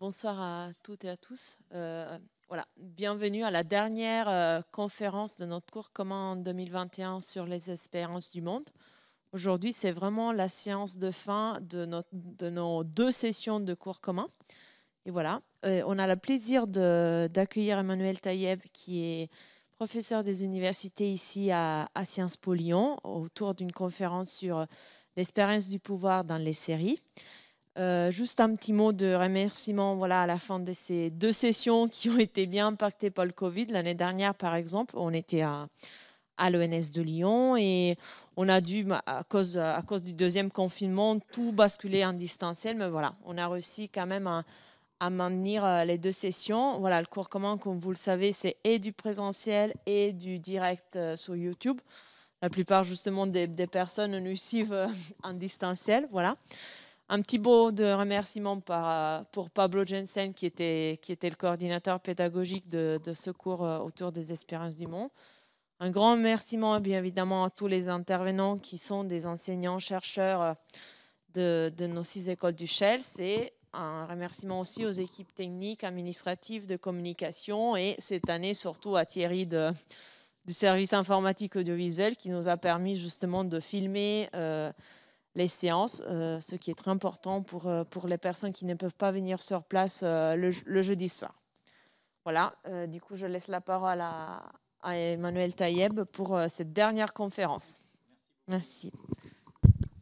Bonsoir à toutes et à tous. Euh, voilà, bienvenue à la dernière euh, conférence de notre cours commun 2021 sur les espérances du monde. Aujourd'hui, c'est vraiment la séance de fin de, nos deux sessions de cours commun. Et voilà, euh, on a le plaisir d'accueillir Emmanuel Taïeb, qui est professeur des universités ici à, à Sciences Po Lyon, autour d'une conférence sur l'espérance du pouvoir dans les séries. Euh, juste un petit mot de remerciement voilà, à la fin de ces deux sessions qui ont été bien impactées par le Covid. L'année dernière, par exemple, on était à, à l'ENS de Lyon et on a dû, bah, à cause, à cause du deuxième confinement, tout basculer en distanciel. Mais voilà, on a réussi quand même à, à maintenir euh, les deux sessions. Voilà, le cours commun, comme vous le savez, c'est et du présentiel et du direct euh, sur YouTube. La plupart, justement, des, des personnes nous suivent en distanciel. Voilà un petit mot de remerciement par, euh, pour Pablo Jensen, qui était, qui était le coordinateur pédagogique de, ce cours euh, autour des espérances du monde. Un grand remerciement, bien évidemment, à tous les intervenants qui sont des enseignants, chercheurs euh, de, nos six écoles du Shell. C'est un remerciement aussi aux équipes techniques, administratives, de communication et cette année surtout à Thierry du service informatique audiovisuel qui nous a permis justement de filmer les séances, euh, ce qui est très important pour, euh, pour les personnes qui ne peuvent pas venir sur place euh, le, jeudi soir. Voilà, du coup, je laisse la parole à, Emmanuel Taïeb pour cette dernière conférence. Merci.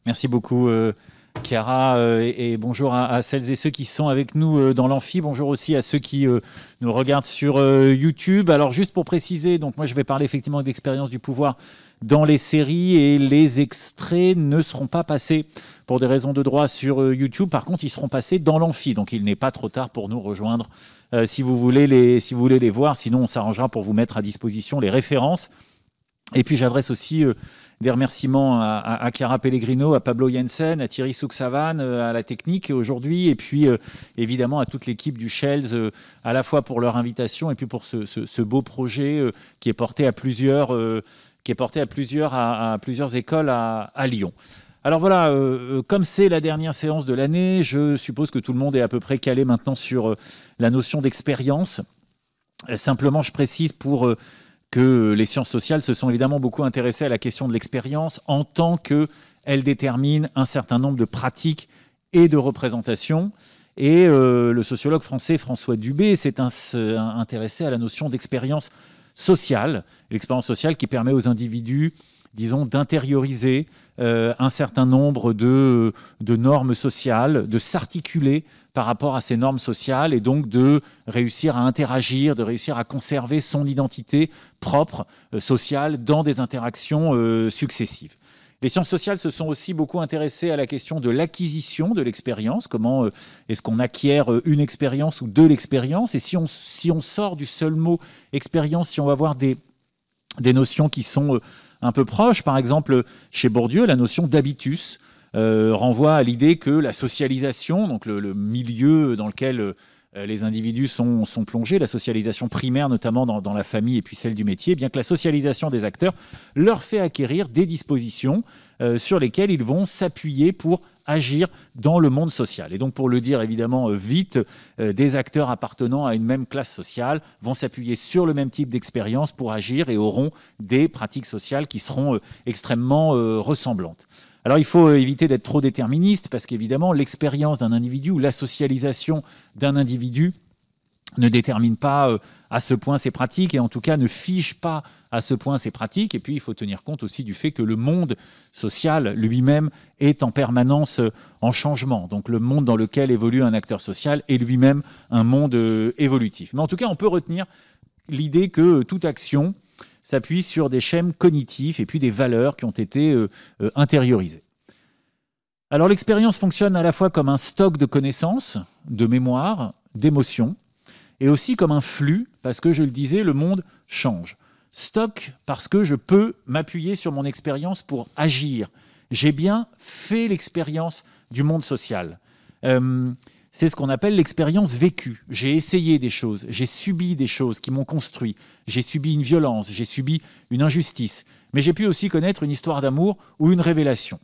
Merci beaucoup. Chiara, et, bonjour à, celles et ceux qui sont avec nous dans l'amphi. Bonjour aussi à ceux qui nous regardent sur YouTube. Alors, juste pour préciser, donc moi je vais parler effectivement d'expérience du pouvoir dans les séries et les extraits ne seront pas passés pour des raisons de droit sur euh, YouTube. Par contre, ils seront passés dans l'amphi, donc il n'est pas trop tard pour nous rejoindre euh, si, vous voulez les, si vous voulez les voir. Sinon, on s'arrangera pour vous mettre à disposition les références. Et puis j'adresse aussi euh, des remerciements à, à, Chiara Pellegrino, à Pablo Jensen, à Thierry Souksavan, à la technique aujourd'hui, et puis évidemment à toute l'équipe du Shells, à la fois pour leur invitation et puis pour ce, ce beau projet qui est porté à plusieurs qui est porté à plusieurs, à, plusieurs écoles à, Lyon. Alors voilà, euh, euh, comme c'est la dernière séance de l'année, je suppose que tout le monde est à peu près calé maintenant sur euh, la notion d'expérience. Simplement, je précise pour que les sciences sociales se sont évidemment beaucoup intéressées à la question de l'expérience en tant qu'elle détermine un certain nombre de pratiques et de représentations. Et le sociologue français François Dubé s'est intéressé à la notion d'expérience sociale, l'expérience sociale qui permet aux individus, disons, d'intérioriser euh, un certain nombre de, normes sociales, de s'articuler par rapport à ces normes sociales et donc de réussir à interagir, de réussir à conserver son identité propre, euh, sociale, dans des interactions euh, successives. Les sciences sociales se sont aussi beaucoup intéressées à la question de l'acquisition de l'expérience. Comment euh, est-ce qu'on acquiert euh, une expérience ou de l'expérience Et si on, sort du seul mot expérience, si on va voir des, des notions qui sont euh, un peu proches, par exemple chez Bourdieu, la notion d'habitus. renvoie à l'idée que la socialisation, donc le milieu dans lequel euh, les individus sont, plongés, la socialisation primaire notamment dans, la famille et puis celle du métier, bien que la socialisation des acteurs leur fait acquérir des dispositions euh, sur lesquelles ils vont s'appuyer pour agir dans le monde social. Et donc pour le dire évidemment euh, vite, des acteurs appartenant à une même classe sociale vont s'appuyer sur le même type d'expérience pour agir et auront des pratiques sociales qui seront extrêmement ressemblantes. Alors il faut euh, éviter d'être trop déterministe parce qu'évidemment l'expérience d'un individu ou la socialisation d'un individu ne détermine pas euh, à ce point ses pratiques et en tout cas ne fige pas à ce point ses pratiques. Et puis il faut tenir compte aussi du fait que le monde social lui-même est en permanence euh, en changement. Donc le monde dans lequel évolue un acteur social est lui-même un monde évolutif. Mais en tout cas, on peut retenir l'idée que toute action s'appuie sur des schèmes cognitifs et puis des valeurs qui ont été euh, euh, intériorisées. Alors l'expérience fonctionne à la fois comme un stock de connaissances, de mémoire, d'émotions, et aussi comme un flux, parce que je le disais, le monde change. Stock parce que je peux m'appuyer sur mon expérience pour agir. J'ai bien fait l'expérience du monde social. Euh, c'est ce qu'on appelle l'expérience vécue. J'ai essayé des choses, j'ai subi des choses qui m'ont construit, j'ai subi une violence, j'ai subi une injustice, mais j'ai pu aussi connaître une histoire d'amour ou une révélation.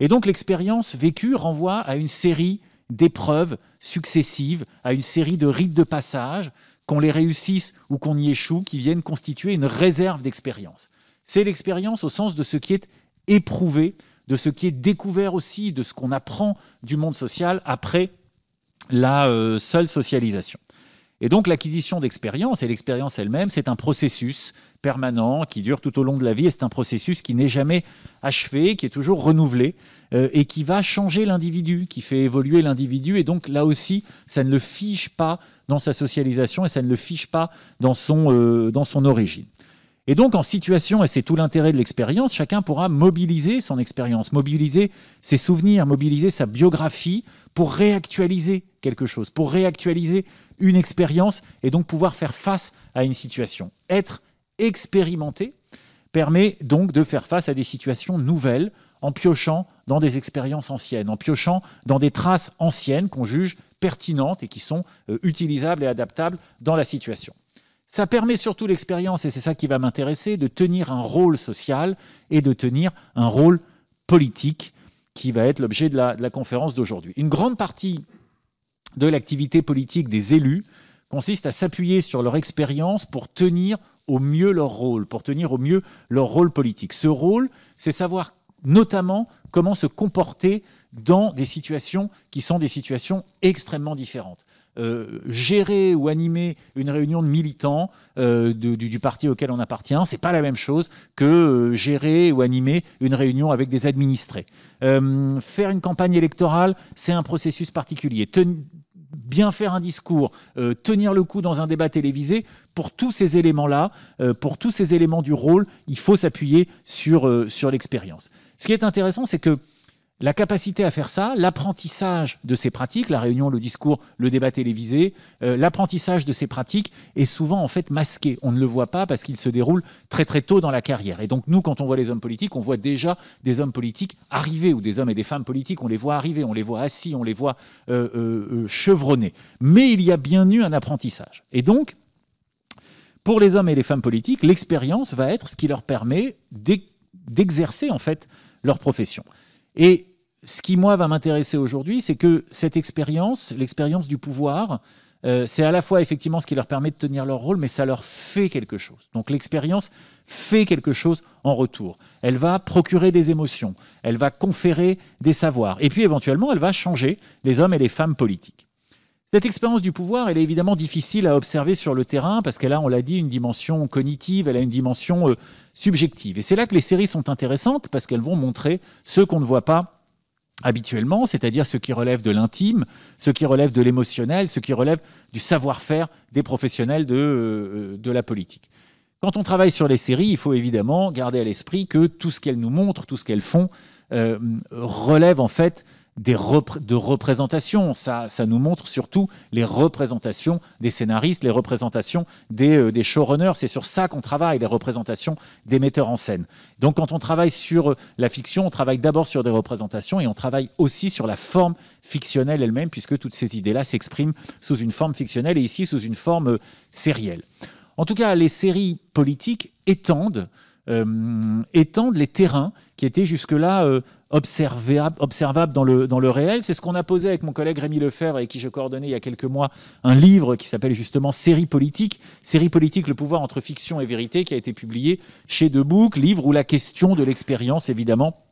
Et donc l'expérience vécue renvoie à une série d'épreuves successives, à une série de rites de passage, qu'on les réussisse ou qu'on y échoue, qui viennent constituer une réserve d'expérience. C'est l'expérience au sens de ce qui est éprouvé, de ce qui est découvert aussi, de ce qu'on apprend du monde social après la euh, seule socialisation. Et donc l'acquisition d'expérience et l'expérience elle-même, c'est un processus permanent qui dure tout au long de la vie et c'est un processus qui n'est jamais achevé, qui est toujours renouvelé euh, et qui va changer l'individu, qui fait évoluer l'individu. Et donc là aussi, ça ne le fiche pas dans sa socialisation et ça ne le fiche pas dans son, euh, dans son origine. Et donc, en situation, et c'est tout l'intérêt de l'expérience, chacun pourra mobiliser son expérience, mobiliser ses souvenirs, mobiliser sa biographie pour réactualiser quelque chose, pour réactualiser une expérience et donc pouvoir faire face à une situation. Être expérimenté permet donc de faire face à des situations nouvelles en piochant dans des expériences anciennes, en piochant dans des traces anciennes qu'on juge pertinentes et qui sont euh, utilisables et adaptables dans la situation. Ça permet surtout l'expérience, et c'est ça qui va m'intéresser, de tenir un rôle social et de tenir un rôle politique qui va être l'objet de, de la, conférence d'aujourd'hui. Une grande partie de l'activité politique des élus consiste à s'appuyer sur leur expérience pour tenir au mieux leur rôle, pour tenir au mieux leur rôle politique. Ce rôle, c'est savoir notamment comment se comporter dans des situations qui sont des situations extrêmement différentes. Euh, gérer ou animer une réunion de militants euh, du, parti auquel on appartient, ce n'est pas la même chose que euh, gérer ou animer une réunion avec des administrés. faire une campagne électorale, c'est un processus particulier. bien faire un discours, tenir le coup dans un débat télévisé, pour tous ces éléments-là, pour tous ces éléments du rôle, il faut s'appuyer sur, sur l'expérience. Ce qui est intéressant, c'est que la capacité à faire ça, l'apprentissage de ces pratiques, la réunion, le discours, le débat télévisé, euh, l'apprentissage de ces pratiques est souvent en fait masqué. On ne le voit pas parce qu'il se déroule très très tôt dans la carrière. Et donc nous, quand on voit les hommes politiques, on voit déjà des hommes politiques arriver, ou des hommes et des femmes politiques, on les voit arriver, on les voit assis, on les voit euh, euh, chevronnés. Mais il y a bien eu un apprentissage. Et donc, pour les hommes et les femmes politiques, l'expérience va être ce qui leur permet d'exercer en fait leur profession. Et ce qui, moi, va m'intéresser aujourd'hui, c'est que cette expérience, l'expérience du pouvoir, euh, c'est à la fois effectivement ce qui leur permet de tenir leur rôle, mais ça leur fait quelque chose. Donc l'expérience fait quelque chose en retour. Elle va procurer des émotions, elle va conférer des savoirs, et puis éventuellement, elle va changer les hommes et les femmes politiques. Cette expérience du pouvoir, elle est évidemment difficile à observer sur le terrain parce qu'elle a, on l'a dit, une dimension cognitive, elle a une dimension euh, subjective. Et c'est là que les séries sont intéressantes parce qu'elles vont montrer ce qu'on ne voit pas habituellement, c'est-à-dire ce qui relève de l'intime, ce qui relève de l'émotionnel, ce qui relève du savoir-faire des professionnels euh, de, la politique. Quand on travaille sur les séries, il faut évidemment garder à l'esprit que tout ce qu'elles nous montrent, tout ce qu'elles font, euh, relève en fait des de représentation. Ça, ça nous montre surtout les représentations des scénaristes, les représentations euh, des, showrunners. C'est sur ça qu'on travaille, les représentations des metteurs en scène. Donc quand on travaille sur euh, la fiction, on travaille d'abord sur des représentations et on travaille aussi sur la forme fictionnelle elle-même, puisque toutes ces idées-là s'expriment sous une forme fictionnelle et ici sous une forme euh, sérielle. En tout cas, les séries politiques étendent, étendent les terrains qui étaient jusque-là observable, observable dans, le, dans le réel. C'est ce qu'on a posé avec mon collègue Rémi Lefebvre et qui je coordonnais il y a quelques mois un livre qui s'appelle justement Série politique, Série politique, le pouvoir entre fiction et vérité, qui a été publié chez Debouc, livre où la question de l'expérience, évidemment,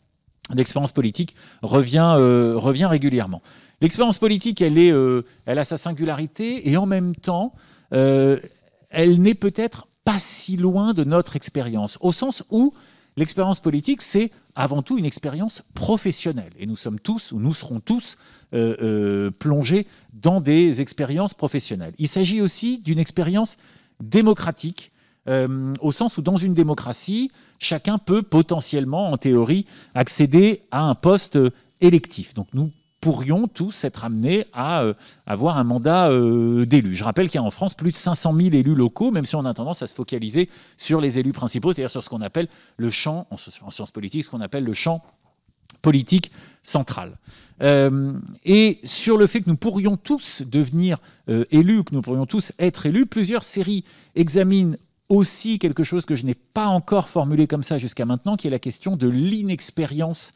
d'expérience politique revient, euh, revient régulièrement. L'expérience politique, elle, est, euh, elle a sa singularité et en même temps, euh, elle n'est peut-être pas si loin de notre expérience, au sens où L'expérience politique, c'est avant tout une expérience professionnelle. Et nous sommes tous, ou nous serons tous, euh, euh, plongés dans des expériences professionnelles. Il s'agit aussi d'une expérience démocratique, euh, au sens où dans une démocratie, chacun peut potentiellement, en théorie, accéder à un poste électif. Donc nous pourrions tous être amenés à euh, avoir un mandat euh, d'élu. Je rappelle qu'il y a en France plus de 500 000 élus locaux, même si on a tendance à se focaliser sur les élus principaux, c'est-à-dire sur ce qu'on appelle le champ, en sciences politiques, ce qu'on appelle le champ politique central. Euh, et sur le fait que nous pourrions tous devenir élus, que nous pourrions tous être élus, plusieurs séries examinent aussi quelque chose que je n'ai pas encore formulé comme ça jusqu'à maintenant, qui est la question de l'inexpérience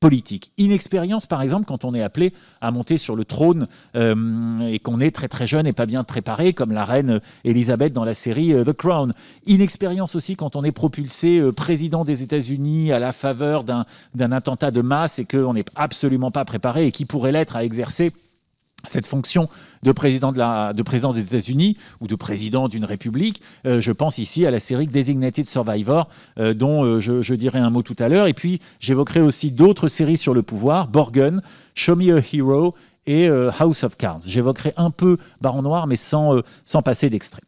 politique. Inexpérience, par exemple, quand on est appelé à monter sur le trône euh, et qu'on est très très jeune et pas bien préparé, comme la reine Elisabeth dans la série euh, The Crown. Inexpérience aussi quand on est propulsé euh, président des États-Unis à la faveur d'un attentat de masse et qu'on n'est absolument pas préparé et qui pourrait l'être à exercer cette fonction de président des États-Unis ou de président d'une république. Euh, je pense ici à la série Designated Survivor, euh, dont euh, je, dirai un mot tout à l'heure. Et puis, j'évoquerai aussi d'autres séries sur le pouvoir, Borgen, Show Me a Hero et House of Cards. J'évoquerai un peu Baron Noir, mais sans, sans passer d'extrait.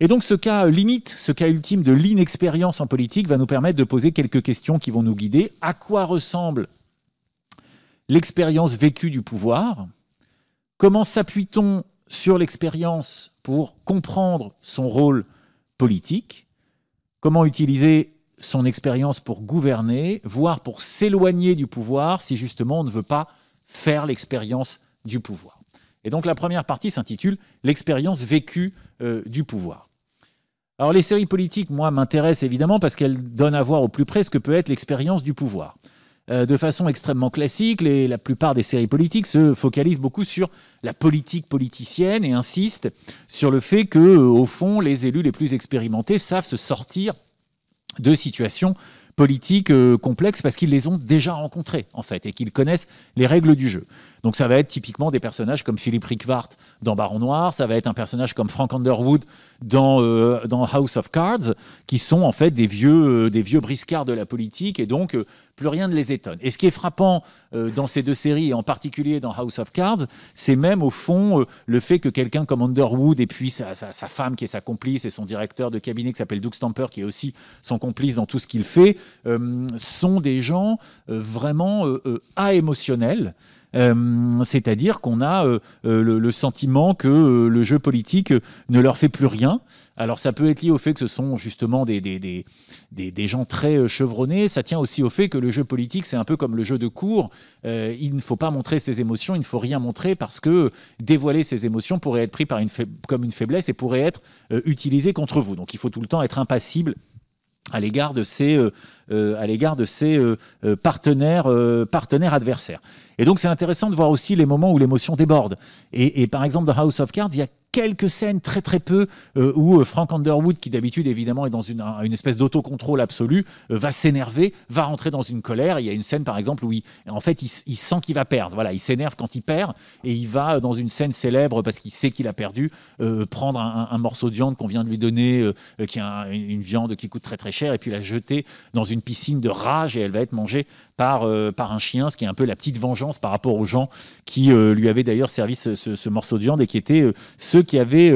Et donc ce cas limite, ce cas ultime de l'inexpérience en politique va nous permettre de poser quelques questions qui vont nous guider. À quoi ressemble l'expérience vécue du pouvoir Comment s'appuie-t-on sur l'expérience pour comprendre son rôle politique Comment utiliser son expérience pour gouverner, voire pour s'éloigner du pouvoir si justement on ne veut pas faire l'expérience du pouvoir Et donc la première partie s'intitule L'expérience vécue euh, du pouvoir. Alors les séries politiques, moi, m'intéressent évidemment parce qu'elles donnent à voir au plus près ce que peut être l'expérience du pouvoir. Euh, de façon extrêmement classique. la plupart des séries politiques se focalisent beaucoup sur la politique politicienne et insistent sur le fait que, euh, au fond, les élus les plus expérimentés savent se sortir de situations politiques euh, complexes parce qu'ils les ont déjà rencontrées, en fait, et qu'ils connaissent les règles du jeu. Donc ça va être typiquement des personnages comme Philippe Rickwart dans Baron Noir, ça va être un personnage comme Frank Underwood dans, euh, House of Cards, qui sont en fait des vieux, euh, des vieux briscards de la politique, et donc euh, plus rien ne les étonne. Et ce qui est frappant dans ces deux séries, et en particulier dans House of Cards, c'est même au fond le fait que quelqu'un comme Underwood, et puis sa, sa, femme qui est sa complice, et son directeur de cabinet qui s'appelle Doug Stamper, qui est aussi son complice dans tout ce qu'il fait, sont des gens vraiment à émotionnels. Euh, c'est-à-dire qu'on a euh, euh, le, sentiment que le jeu politique ne leur fait plus rien. Alors ça peut être lié au fait que ce sont justement des, des, gens très chevronnés, ça tient aussi au fait que le jeu politique, c'est un peu comme le jeu de cours, il ne faut pas montrer ses émotions, il ne faut rien montrer parce que dévoiler ses émotions pourrait être pris par une comme une faiblesse et pourrait être utilisé contre vous. Donc il faut tout le temps être impassible à l'égard de ses, euh, euh, à l'égard de euh, partenaires, partenaires adversaires. Et donc c'est intéressant de voir aussi les moments où l'émotion déborde. Et, et, par exemple dans House of Cards, il y a quelques scènes, très très peu, euh, où euh, Frank Underwood, qui d'habitude évidemment est dans une, espèce d'autocontrôle absolu, euh, va s'énerver, va rentrer dans une colère. Il y a une scène par exemple où il, en fait, il, sent qu'il va perdre. Voilà, il s'énerve quand il perd et il va dans une scène célèbre parce qu'il sait qu'il a perdu, prendre un, morceau de viande qu'on vient de lui donner, qui est une viande qui coûte très très cher, et puis la jeter dans une piscine de rage et elle va être mangée par, euh, par un chien, ce qui est un peu la petite vengeance par rapport aux gens qui euh, lui avaient d'ailleurs servi ce, morceau de viande et qui étaient euh, ceux qui avaient,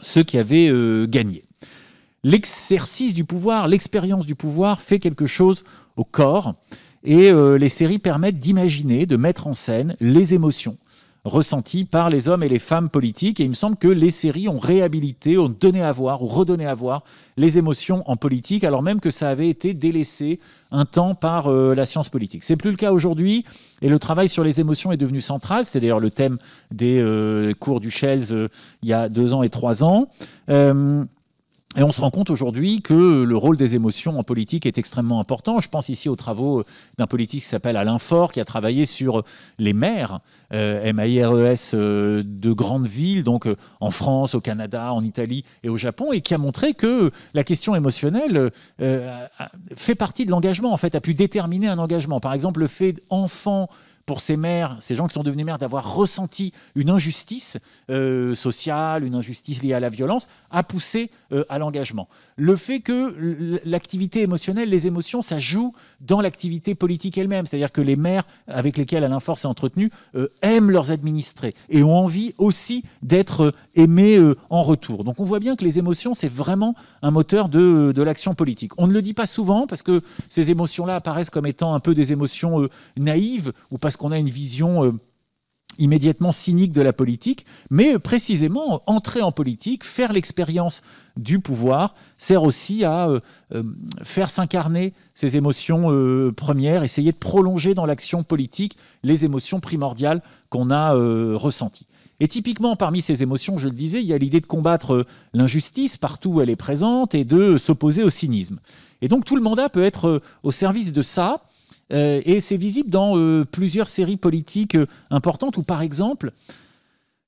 ceux qui avaient gagné. L'exercice du pouvoir, l'expérience du pouvoir fait quelque chose au corps et les séries permettent d'imaginer, de mettre en scène les émotions ressenti par les hommes et les femmes politiques. Et il me semble que les séries ont réhabilité, ont donné à voir ou redonné à voir les émotions en politique, alors même que ça avait été délaissé un temps par euh, la science politique. C'est plus le cas aujourd'hui, et le travail sur les émotions est devenu central. C'était d'ailleurs le thème des euh, cours du Shells euh, il y a deux ans et trois ans. Et on se rend compte aujourd'hui que le rôle des émotions en politique est extrêmement important. Je pense ici aux travaux d'un politique qui s'appelle Alain Faure, qui a travaillé sur les maires, euh, M-A-I-R-E-S, euh, de grandes villes, donc euh, en France, au Canada, en Italie et au Japon, et qui a montré que la question émotionnelle fait partie de l'engagement, en fait, a pu déterminer un engagement. Par exemple, le fait, d'enfants pour ces maires, ces gens qui sont devenus maires, d'avoir ressenti une injustice euh, sociale, une injustice liée à la violence, a poussé euh, à l'engagement le fait que l'activité émotionnelle, les émotions, ça joue dans l'activité politique elle-même. C'est-à-dire que les maires avec lesquels Alain force s'est entretenu euh, aiment leurs administrés et ont envie aussi d'être euh, aimés euh, en retour. Donc on voit bien que les émotions, c'est vraiment un moteur de, de l'action politique. On ne le dit pas souvent parce que ces émotions-là apparaissent comme étant un peu des émotions naïves ou parce qu'on a une vision immédiatement cynique de la politique, mais précisément entrer en politique, faire l'expérience du pouvoir, sert aussi à euh, euh, faire s'incarner ces émotions euh, premières, essayer de prolonger dans l'action politique les émotions primordiales qu'on a ressenties. Et typiquement, parmi ces émotions, je le disais, il y a l'idée de combattre l'injustice partout où elle est présente et de s'opposer au cynisme. Et donc tout le mandat peut être au service de ça, euh, et c'est visible dans euh, plusieurs séries politiques euh, importantes, ou par exemple,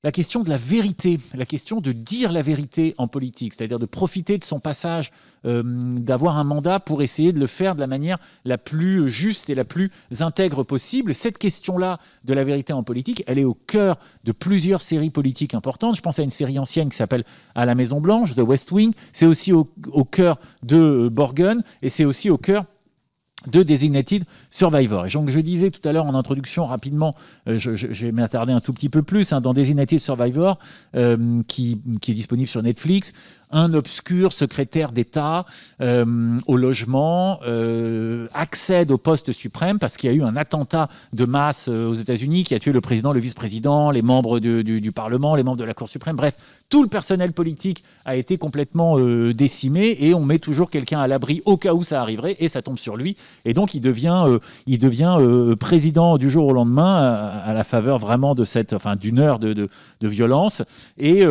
la question de la vérité, la question de dire la vérité en politique, c'est-à-dire de profiter de son passage, d'avoir un mandat pour essayer de le faire de la manière la plus juste et la plus intègre possible. Cette question-là de la vérité en politique, elle est au cœur de plusieurs séries politiques importantes. Je pense à une série ancienne qui s'appelle À la Maison Blanche, de West Wing. C'est aussi au, au cœur de Borgen et c'est aussi au cœur de Designated Survivor. Et donc je disais tout à l'heure en introduction rapidement, euh, je, vais m'attarder un tout petit peu plus, hein, dans Designated Survivor, euh, qui, est disponible sur Netflix, un obscur secrétaire d'État euh, au logement euh, accède au poste suprême parce qu'il y a eu un attentat de masse euh, aux États-Unis qui a tué le président, le vice-président, les membres du, Parlement, les membres de la Cour suprême. Bref, tout le personnel politique a été complètement décimé et on met toujours quelqu'un à l'abri au cas où ça arriverait et ça tombe sur lui. Et donc il devient, président du jour au lendemain à, la faveur vraiment de cette, enfin d'une heure de, de violence et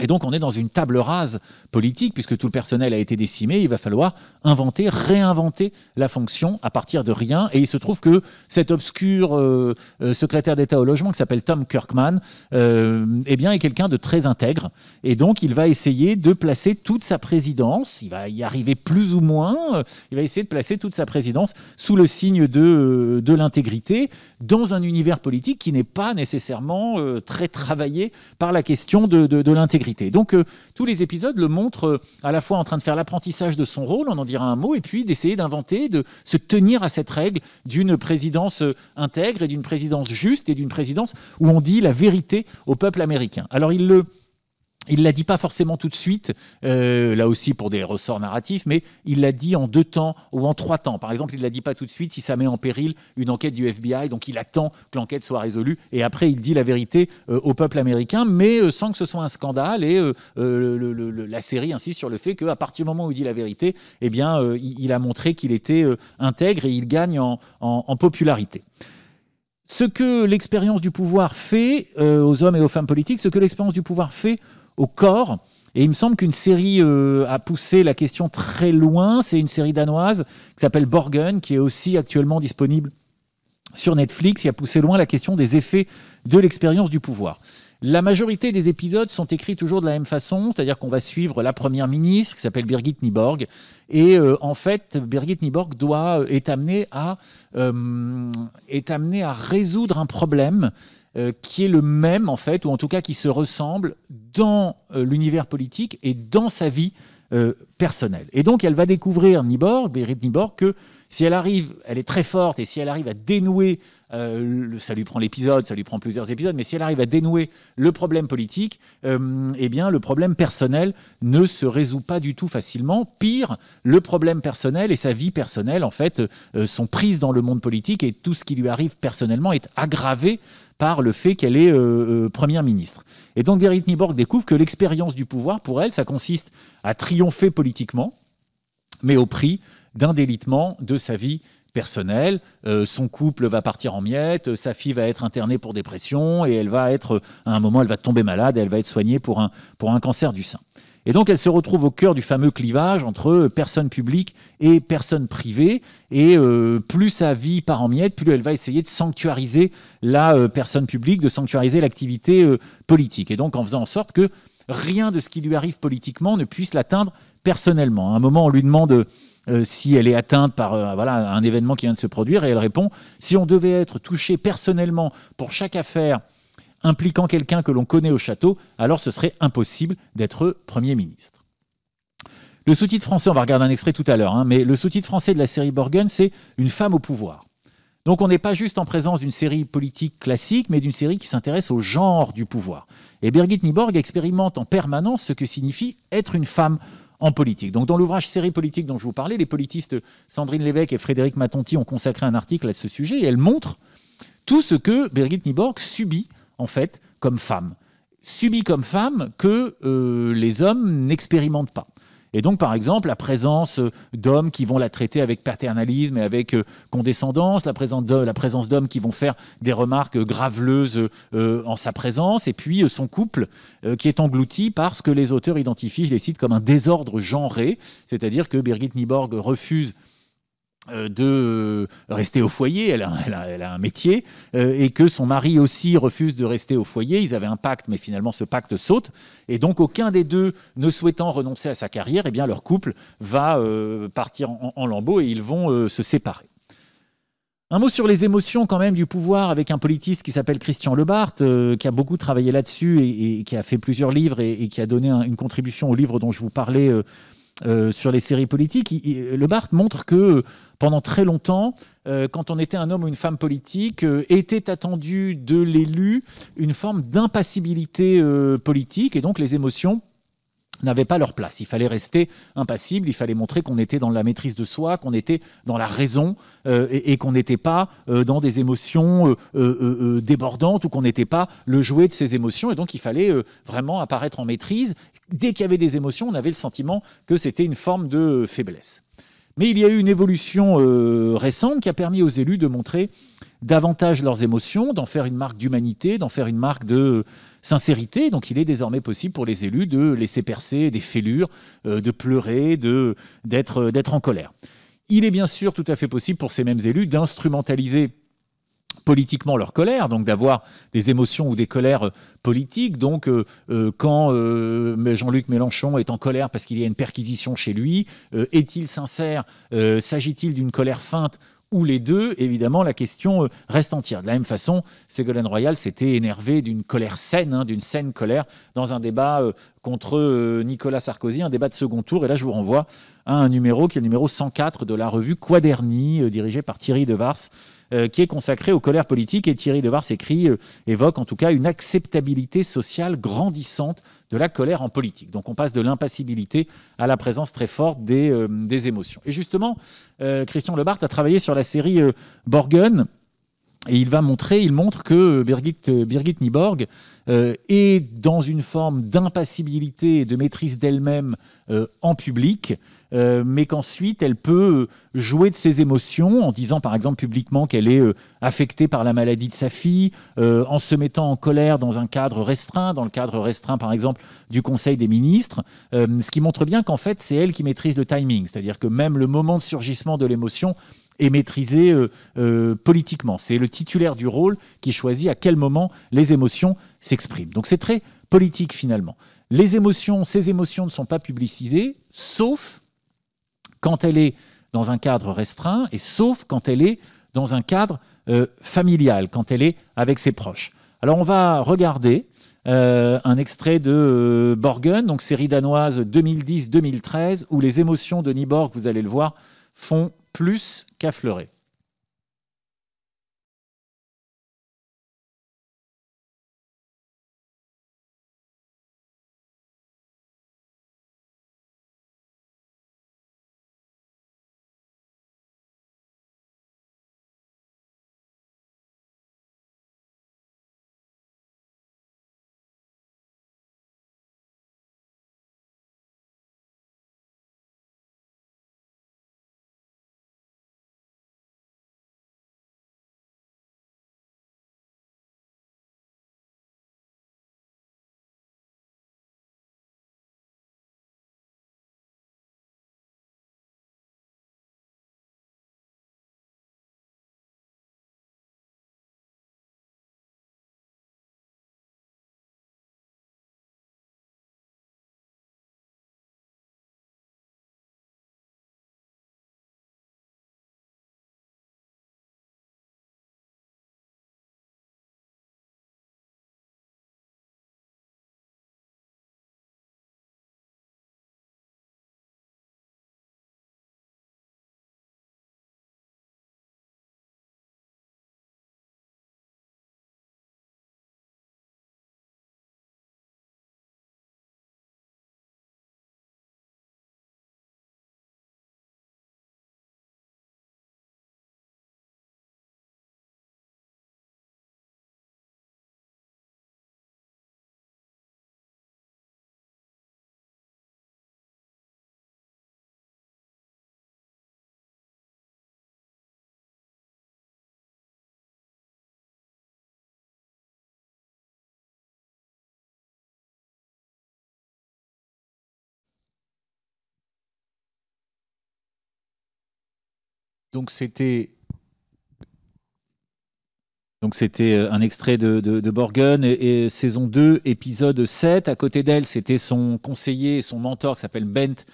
et donc on est dans une table rase politique, puisque tout le personnel a été décimé, il va falloir inventer, réinventer la fonction à partir de rien. Et il se trouve que cet obscur euh, euh, secrétaire d'État au logement, qui s'appelle Tom Kirkman, euh, eh bien, est quelqu'un de très intègre. Et donc il va essayer de placer toute sa présidence, il va y arriver plus ou moins, il va essayer de placer toute sa présidence sous le signe de, euh, de l'intégrité, dans un univers politique qui n'est pas nécessairement très travaillé par la question de, de l'intégrité. Donc euh, tous les épisodes le montrent euh, à la fois en train de faire l'apprentissage de son rôle, on en dira un mot, et puis d'essayer d'inventer, de se tenir à cette règle d'une présidence euh, intègre et d'une présidence juste et d'une présidence où on dit la vérité au peuple américain. Alors il le il ne l'a dit pas forcément tout de suite, euh, là aussi pour des ressorts narratifs, mais il l'a dit en deux temps ou en trois temps. Par exemple, il ne l'a dit pas tout de suite si ça met en péril une enquête du FBI, donc il attend que l'enquête soit résolue, et après il dit la vérité euh, au peuple américain, mais euh, sans que ce soit un scandale, et la série insiste sur le fait qu'à partir du moment où il dit la vérité, eh bien, il, a montré qu'il était intègre et il gagne en, popularité ce que l'expérience du pouvoir fait aux hommes et aux femmes politiques, ce que l'expérience du pouvoir fait au corps. Et il me semble qu'une série euh, a poussé la question très loin. C'est une série danoise qui s'appelle Borgen, qui est aussi actuellement disponible sur Netflix, qui a poussé loin la question des effets de l'expérience du pouvoir. La majorité des épisodes sont écrits toujours de la même façon, c'est-à-dire qu'on va suivre la première ministre qui s'appelle Birgit Niborg. Et euh, en fait, Birgit Niborg doit, euh, est, amenée à, est amenée à résoudre un problème euh, qui est le même, en fait, ou en tout cas qui se ressemble dans euh, l'univers politique et dans sa vie euh, personnelle. Et donc, elle va découvrir Niborg, Berit Niborg, que si elle arrive, elle est très forte, et si elle arrive à dénouer, euh, ça lui prend l'épisode, ça lui prend plusieurs épisodes, mais si elle arrive à dénouer le problème politique, euh, eh bien, le problème personnel ne se résout pas du tout facilement. Pire, le problème personnel et sa vie personnelle, en fait, euh, sont prises dans le monde politique, et tout ce qui lui arrive personnellement est aggravé par le fait qu'elle est première ministre. Et donc Verity Borg découvre que l'expérience du pouvoir, pour elle, ça consiste à triompher politiquement, mais au prix d'un délitement de sa vie personnelle. Euh, son couple va partir en miettes, euh, sa fille va être internée pour dépression et elle va être, euh, à un moment, elle va tomber malade et elle va être soignée pour un, pour un cancer du sein. Et donc elle se retrouve au cœur du fameux clivage entre personne publique et personne privée. Et plus sa vie part en miettes, plus elle va essayer de sanctuariser la personne publique, de sanctuariser l'activité politique. Et donc en faisant en sorte que rien de ce qui lui arrive politiquement ne puisse l'atteindre personnellement. À un moment, on lui demande euh, si elle est atteinte par euh, voilà, un événement qui vient de se produire, et elle répond, si on devait être touché personnellement pour chaque affaire impliquant quelqu'un que l'on connaît au château, alors ce serait impossible d'être Premier ministre. Le sous-titre français, on va regarder un extrait tout à l'heure, hein, mais le sous-titre français de la série Borgen, c'est Une femme au pouvoir. Donc on n'est pas juste en présence d'une série politique classique, mais d'une série qui s'intéresse au genre du pouvoir. Et Birgit niborg expérimente en permanence ce que signifie être une femme en politique. Donc dans l'ouvrage Série politique dont je vous parlais, les politistes Sandrine Lévesque et Frédéric Matonti ont consacré un article à ce sujet et elle montre tout ce que Birgit Niborg subit en fait comme femme. Subit comme femme que euh, les hommes n'expérimentent pas. Et donc, par exemple, la présence euh, d'hommes qui vont la traiter avec paternalisme et avec euh, condescendance, la présence d'hommes qui vont faire des remarques euh, graveleuses en sa présence, et puis son couple qui est englouti parce que les auteurs identifient, je les cite, comme un désordre genré, c'est-à-dire que Birgit Niborg refuse euh, de euh, rester au foyer, elle a, un métier, euh, et que son mari aussi refuse de rester au foyer. Ils avaient un pacte, mais finalement ce pacte saute. Et donc aucun des deux ne souhaitant renoncer à sa carrière, eh bien leur couple va partir en, lambeaux et ils vont se séparer. Un mot sur les émotions quand même du pouvoir avec un politiste qui s'appelle Christian Lebart, qui a beaucoup travaillé là-dessus et, qui a fait plusieurs livres et, qui a donné une contribution au livre dont je vous parlais euh, sur les séries politiques, Le Barthes montre que pendant très longtemps, euh, quand on était un homme ou une femme politique, euh, était attendu de l'élu une forme d'impassibilité politique et donc les émotions n'avaient pas leur place. Il fallait rester impassible, il fallait montrer qu'on était dans la maîtrise de soi, qu'on était dans la raison et, qu'on n'était pas dans des émotions débordantes ou qu'on n'était pas le jouet de ces émotions. Et donc il fallait vraiment apparaître en maîtrise dès qu'il y avait des émotions, on avait le sentiment que c'était une forme de euh, faiblesse. Mais il y a eu une évolution euh, récente qui a permis aux élus de montrer davantage leurs émotions, d'en faire une marque d'humanité, d'en faire une marque de euh, sincérité. Donc il est désormais possible pour les élus de laisser percer des fêlures, de pleurer, d'être en colère. Il est bien sûr tout à fait possible pour ces mêmes élus d'instrumentaliser politiquement leur colère, donc d'avoir des émotions ou des colères euh, politiques. Donc, euh, euh, quand Jean-Luc Mélenchon est en colère parce qu'il y a une perquisition chez lui, est-il sincère S'agit-il d'une colère feinte ou les deux, évidemment, la question reste entière. De la même façon, Ségolène Royal s'était énervé d'une colère saine, hein, d'une saine colère, dans un débat contre Nicolas Sarkozy, un débat de second tour. Et là, je vous renvoie à un numéro qui est le numéro 104 de la revue Quaderni, dirigée par Thierry Devars, euh, qui est consacré aux colères politiques. Et Thierry Devars écrit, euh, évoque en tout cas une acceptabilité sociale grandissante de la colère en politique. Donc on passe de l'impassibilité à la présence très forte des, euh, émotions. Et justement, Christian Lebart a travaillé sur la série Borgen. Et il va montrer, il montre que Birgit, Birgit est dans une forme d'impassibilité et de maîtrise d'elle-même en public, euh, mais qu'ensuite elle peut euh, jouer de ses émotions en disant par exemple publiquement qu'elle est euh, affectée par la maladie de sa fille, en se mettant en colère dans un cadre restreint, dans le cadre restreint par exemple du Conseil des ministres, ce qui montre bien qu'en fait c'est elle qui maîtrise le timing, c'est-à-dire que même le moment de surgissement de l'émotion est maîtrisé politiquement. C'est le titulaire du rôle qui choisit à quel moment les émotions s'expriment. Donc c'est très politique finalement. Les émotions, ces émotions ne sont pas publicisées, sauf quand elle est dans un cadre restreint et sauf quand elle est dans un cadre euh, familial, quand elle est avec ses proches. Alors on va regarder euh, un extrait de euh, Borgen, donc série danoise 2010-2013, où les émotions de Niborg, vous allez le voir, font plus qu'affleurer. Donc c'était donc c'était euh, un extrait de, de, Borgen, saison 2, épisode 7. À côté d'elle, c'était son conseiller, son mentor qui s'appelle Bent,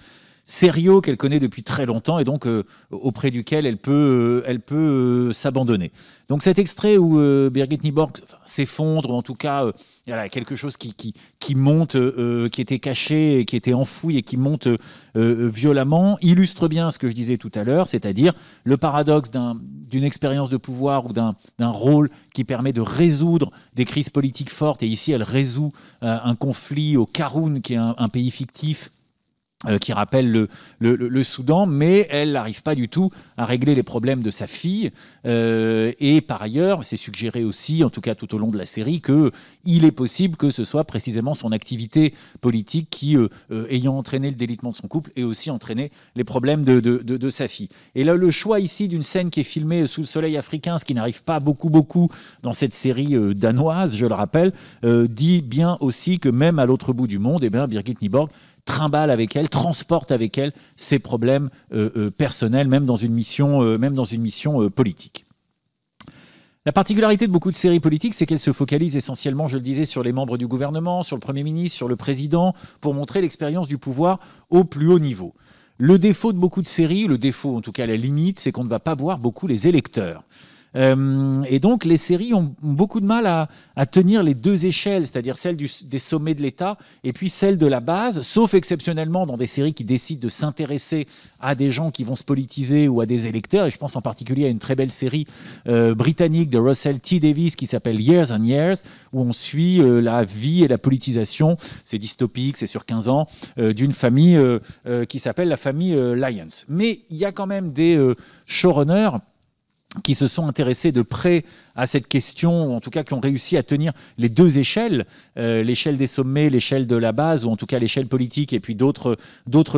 sérieux qu'elle connaît depuis très longtemps et donc euh, auprès duquel elle peut, euh, elle peut euh, s'abandonner. Donc cet extrait où Birgit Niborg s'effondre, ou en tout cas, il quelque chose qui, qui, monte, qui était caché, qui était enfoui et qui monte violemment, illustre bien ce que je disais tout à l'heure, c'est-à-dire le paradoxe d'une expérience de pouvoir ou d'un rôle qui permet de résoudre des crises politiques fortes. Et ici, elle résout un conflit au Karoun, qui est un pays fictif euh, qui rappelle le, Soudan, mais elle n'arrive pas du tout à régler les problèmes de sa fille. Euh, et par ailleurs, c'est suggéré aussi, en tout cas tout au long de la série, que il est possible que ce soit précisément son activité politique qui, euh, ayant entraîné le délitement de son couple, et aussi entraîné les problèmes de, sa fille. Et là, le choix ici d'une scène qui est filmée sous le soleil africain, ce qui n'arrive pas beaucoup, beaucoup dans cette série danoise, je le rappelle, dit bien aussi que même à l'autre bout du monde, et eh bien, Birgit Niborg trimballe avec elle, transporte avec elle ses problèmes euh, euh, personnels, même dans une mission, euh, même dans une mission politique. La particularité de beaucoup de séries politiques, c'est qu'elles se focalisent essentiellement, je le disais, sur les membres du gouvernement, sur le Premier ministre, sur le Président, pour montrer l'expérience du pouvoir au plus haut niveau. Le défaut de beaucoup de séries, le défaut en tout cas la limite, c'est qu'on ne va pas voir beaucoup les électeurs. Euh, et donc, les séries ont, beaucoup de mal à, tenir les deux échelles, c'est-à-dire celle des sommets de l'État et puis celle de la base, sauf exceptionnellement dans des séries qui décident de s'intéresser à des gens qui vont se politiser ou à des électeurs. Et je pense en particulier à une très belle série euh, britannique de Russell T. Davis qui s'appelle Years and Years, où on suit euh, la vie et la politisation, c'est dystopique, c'est sur 15 ans, d'une famille qui s'appelle la famille Lyons. Mais il y a quand même des showrunners qui se sont intéressés de près à cette question, ou en tout cas qui ont réussi à tenir les deux échelles, euh, l'échelle des sommets, l'échelle de la base, ou en tout cas l'échelle politique, et puis d'autres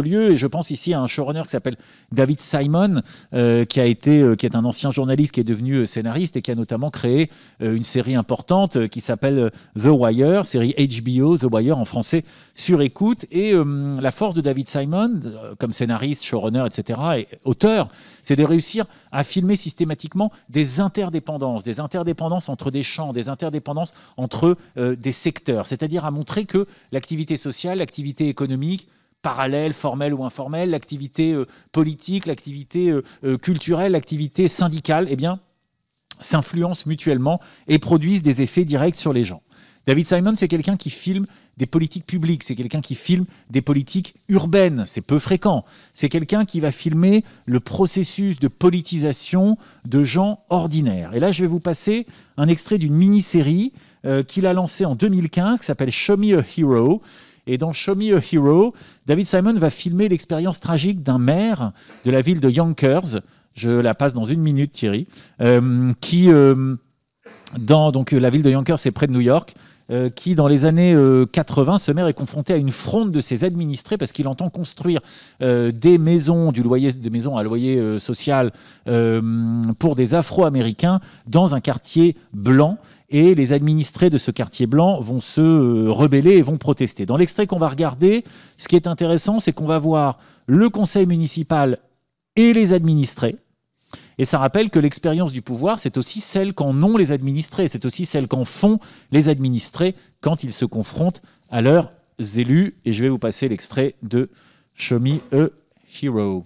lieux. Et je pense ici à un showrunner qui s'appelle David Simon, euh, qui, a été, euh, qui est un ancien journaliste qui est devenu scénariste et qui a notamment créé une série importante qui s'appelle The Wire, série HBO, The Wire en français, sur écoute. Et la force de David Simon, comme scénariste, showrunner, etc., et auteur, c'est de réussir à filmer systématiquement des interdépendances, des interdépendances entre des champs, des interdépendances entre euh, des secteurs, c'est-à-dire à montrer que l'activité sociale, l'activité économique, parallèle, formelle ou informelle, l'activité euh, politique, l'activité euh, culturelle, l'activité syndicale, eh bien, s'influencent mutuellement et produisent des effets directs sur les gens. David Simon, c'est quelqu'un qui filme des politiques publiques, c'est quelqu'un qui filme des politiques urbaines, c'est peu fréquent. C'est quelqu'un qui va filmer le processus de politisation de gens ordinaires. Et là, je vais vous passer un extrait d'une mini-série euh, qu'il a lancée en 2015 qui s'appelle Show Me a Hero. Et dans Show Me a Hero, David Simon va filmer l'expérience tragique d'un maire de la ville de Yonkers. Je la passe dans une minute, Thierry. Euh, qui, euh, dans donc, la ville de Yonkers, c'est près de New York, euh, qui, dans les années 80, ce maire est confronté à une fronde de ses administrés parce qu'il entend construire euh, des maisons, du loyer, des maisons à loyer euh, social pour des Afro-Américains dans un quartier blanc et les administrés de ce quartier blanc vont se rebeller et vont protester. Dans l'extrait qu'on va regarder, ce qui est intéressant, c'est qu'on va voir le conseil municipal et les administrés et ça rappelle que l'expérience du pouvoir, c'est aussi celle qu'en ont les administrés, c'est aussi celle qu'en font les administrés quand ils se confrontent à leurs élus. Et je vais vous passer l'extrait de Show e Hero.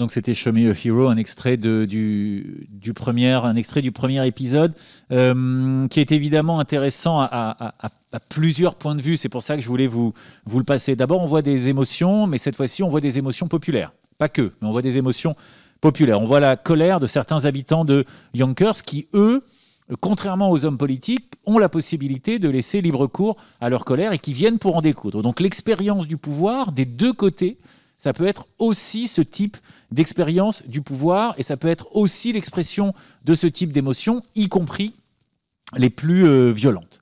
Donc c'était Show Me a Hero, un extrait de, du, du, premier, un extrait du premier épisode, euh, qui est évidemment intéressant à, plusieurs points de vue. C'est pour ça que je voulais vous, vous le passer. D'abord, on voit des émotions, mais cette fois-ci, on voit des émotions populaires. Pas que, mais on voit des émotions populaires. On voit la colère de certains habitants de Yonkers qui, eux, contrairement aux hommes politiques, ont la possibilité de laisser libre cours à leur colère et qui viennent pour en découdre. Donc l'expérience du pouvoir des deux côtés ça peut être aussi ce type d'expérience du pouvoir et ça peut être aussi l'expression de ce type d'émotions, y compris les plus euh, violentes.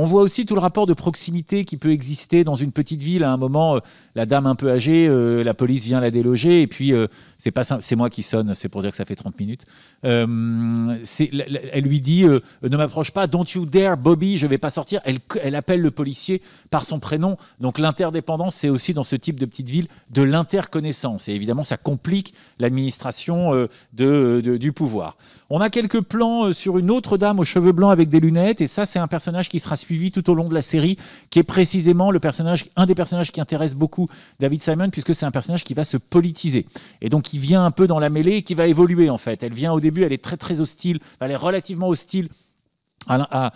On voit aussi tout le rapport de proximité qui peut exister dans une petite ville. À un moment, euh, la dame un peu âgée, euh, la police vient la déloger, et puis euh, c'est pas c'est moi qui sonne, c'est pour dire que ça fait 30 minutes. elle lui dit Ne m'approche pas, don't you dare, Bobby, je vais pas sortir. Elle, appelle le policier par son prénom. Donc l'interdépendance, c'est aussi dans ce type de petite ville de l'interconnaissance. Et évidemment, ça complique l'administration du pouvoir. On a quelques plans sur une autre dame aux cheveux blancs avec des lunettes, et ça, c'est un personnage qui sera suivi suivi tout au long de la série, qui est précisément le personnage, un des personnages qui intéresse beaucoup David Simon, puisque c'est un personnage qui va se politiser. Et donc, qui vient un peu dans la mêlée qui va évoluer, en fait. Elle vient au début, elle est très, très hostile, elle est relativement hostile à,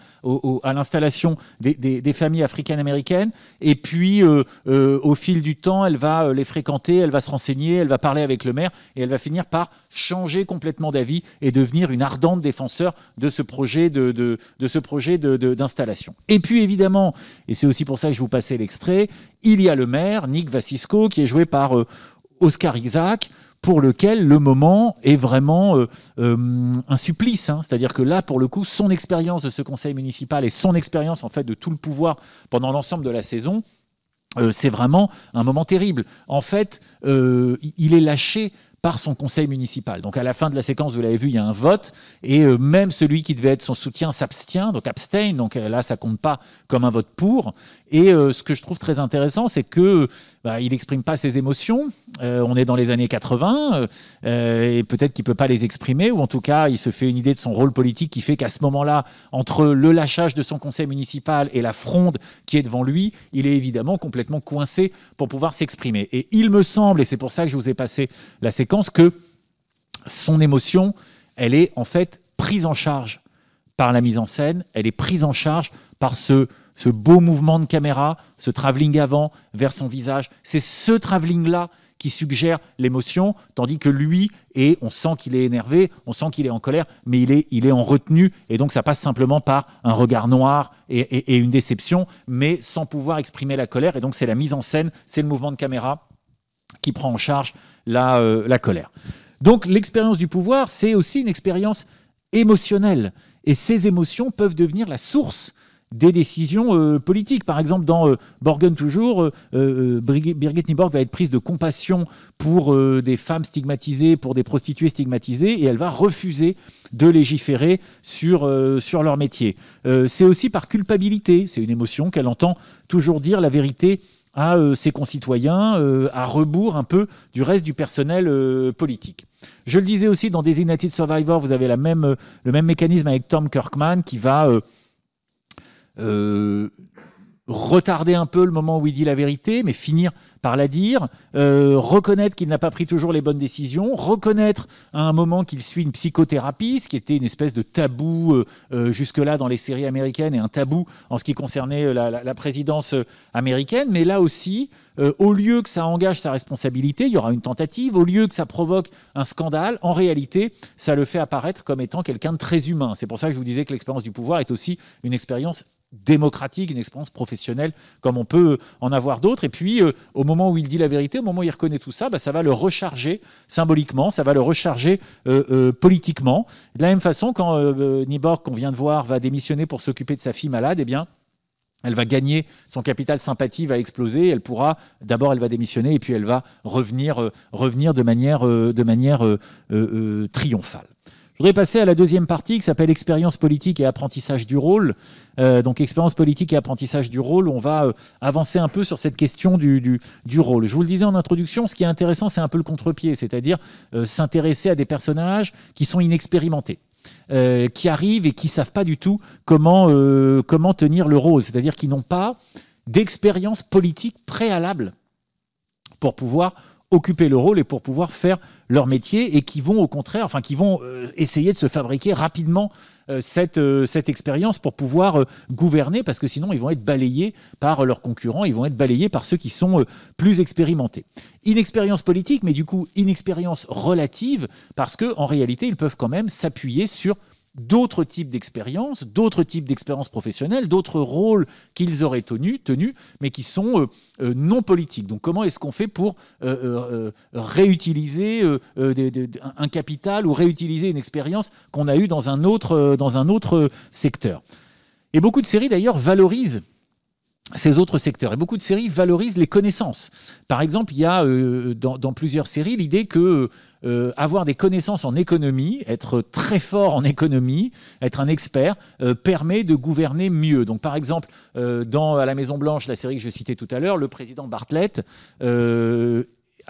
l'installation des, familles africaines-américaines. Et puis, euh, euh, au fil du temps, elle va euh, les fréquenter, elle va se renseigner, elle va parler avec le maire et elle va finir par changer complètement d'avis et devenir une ardente défenseur de ce projet de, de, ce projet d'installation. et puis, évidemment, et c'est aussi pour ça que je vous passais l'extrait, il y a le maire, Nick Vassisco, qui est joué par Oscar Isaac, pour lequel le moment est vraiment euh, euh, un supplice. Hein. C'est-à-dire que là, pour le coup, son expérience de ce conseil municipal et son expérience en fait de tout le pouvoir pendant l'ensemble de la saison, euh, c'est vraiment un moment terrible. En fait, il est lâché par son conseil municipal. Donc à la fin de la séquence, vous l'avez vu, il y a un vote et même celui qui devait être son soutien s'abstient, donc abstain. Donc là, ça compte pas comme un vote pour. Et ce que je trouve très intéressant, c'est que bah, il n'exprime pas ses émotions. Euh, on est dans les années 80 euh, euh, et peut-être qu'il ne peut pas les exprimer ou en tout cas il se fait une idée de son rôle politique qui fait qu'à ce moment-là, entre le lâchage de son conseil municipal et la fronde qui est devant lui, il est évidemment complètement coincé pour pouvoir s'exprimer. Et il me semble, et c'est pour ça que je vous ai passé la séquence, que son émotion, elle est en fait prise en charge par la mise en scène, elle est prise en charge par ce ce beau mouvement de caméra, ce travelling avant vers son visage. C'est ce travelling-là qui suggère l'émotion, tandis que lui, et on sent qu'il est énervé, on sent qu'il est en colère, mais il est, il est en retenue, et donc ça passe simplement par un regard noir et, une déception, mais sans pouvoir exprimer la colère, et donc c'est la mise en scène, c'est le mouvement de caméra qui prend en charge la euh, colère. Donc l'expérience du pouvoir, c'est aussi une expérience émotionnelle, et ces émotions peuvent devenir la source des décisions euh, politiques. Par exemple, dans Borgen euh, toujours, euh, Birgit Niborg va être prise de compassion pour des femmes stigmatisées, pour des prostituées stigmatisées, et elle va refuser de légiférer sur, sur leur métier. c'est aussi par culpabilité, c'est une émotion qu'elle entend toujours dire la vérité à ses concitoyens, à rebours un peu du reste du personnel politique. Je le disais aussi, dans Designated Survivor, vous avez la même, le même mécanisme avec Tom Kirkman qui va... Euh, retarder un peu le moment où il dit la vérité, mais finir par la dire, euh, reconnaître qu'il n'a pas pris toujours les bonnes décisions, reconnaître à un moment qu'il suit une psychothérapie, ce qui était une espèce de tabou euh, jusque-là dans les séries américaines et un tabou en ce qui concernait la présidence américaine. Mais là aussi, au lieu que ça engage sa responsabilité, il y aura une tentative, au lieu que ça provoque un scandale, en réalité, ça le fait apparaître comme étant quelqu'un de très humain. C'est pour ça que je vous disais que l'expérience du pouvoir est aussi une expérience démocratique, une expérience professionnelle, comme on peut en avoir d'autres. Et puis, euh, au moment où il dit la vérité, au moment où il reconnaît tout ça, bah, ça va le recharger symboliquement, ça va le recharger euh, euh, politiquement. De la même façon, quand Nibor, qu'on vient de voir, va démissionner pour s'occuper de sa fille malade, eh bien, elle va gagner, son capital sympathie va exploser, elle pourra, d'abord elle va démissionner et puis elle va revenir, revenir de manière, de manière triomphale. Je voudrais passer à la deuxième partie qui s'appelle expérience politique et apprentissage du rôle. Euh, donc expérience politique et apprentissage du rôle, on va euh, avancer un peu sur cette question du, du, rôle. Je vous le disais en introduction, ce qui est intéressant, c'est un peu le contre-pied, c'est-à-dire euh, s'intéresser à des personnages qui sont inexpérimentés. qui arrivent et qui savent pas du tout comment, comment tenir le rôle, c'est-à-dire qui n'ont pas d'expérience politique préalable pour pouvoir occuper le rôle et pour pouvoir faire leur métier et qui vont au contraire, enfin qui vont euh, essayer de se fabriquer rapidement euh, cette, euh, cette expérience pour pouvoir gouverner parce que sinon ils vont être balayés par leurs concurrents, ils vont être balayés par ceux qui sont plus expérimentés. Inexpérience politique, mais du coup inexpérience relative parce que en réalité ils peuvent quand même s'appuyer sur d'autres types d'expériences, d'autres types d'expériences professionnelles, d'autres rôles qu'ils auraient tenus, mais qui sont euh, euh, non politiques. Donc comment est-ce qu'on fait pour euh, réutiliser un capital ou réutiliser une expérience qu'on a eue dans un autre, dans un autre secteur Et beaucoup de séries d'ailleurs valorisent ces autres secteurs. Et beaucoup de séries valorisent les connaissances. Par exemple, il y a euh, dans, plusieurs séries l'idée que euh, avoir des connaissances en économie, être très fort en économie, être un expert, euh, permet de gouverner mieux. Donc par exemple, dans la Maison Blanche, la série que je citais tout à l'heure, le président Bartlett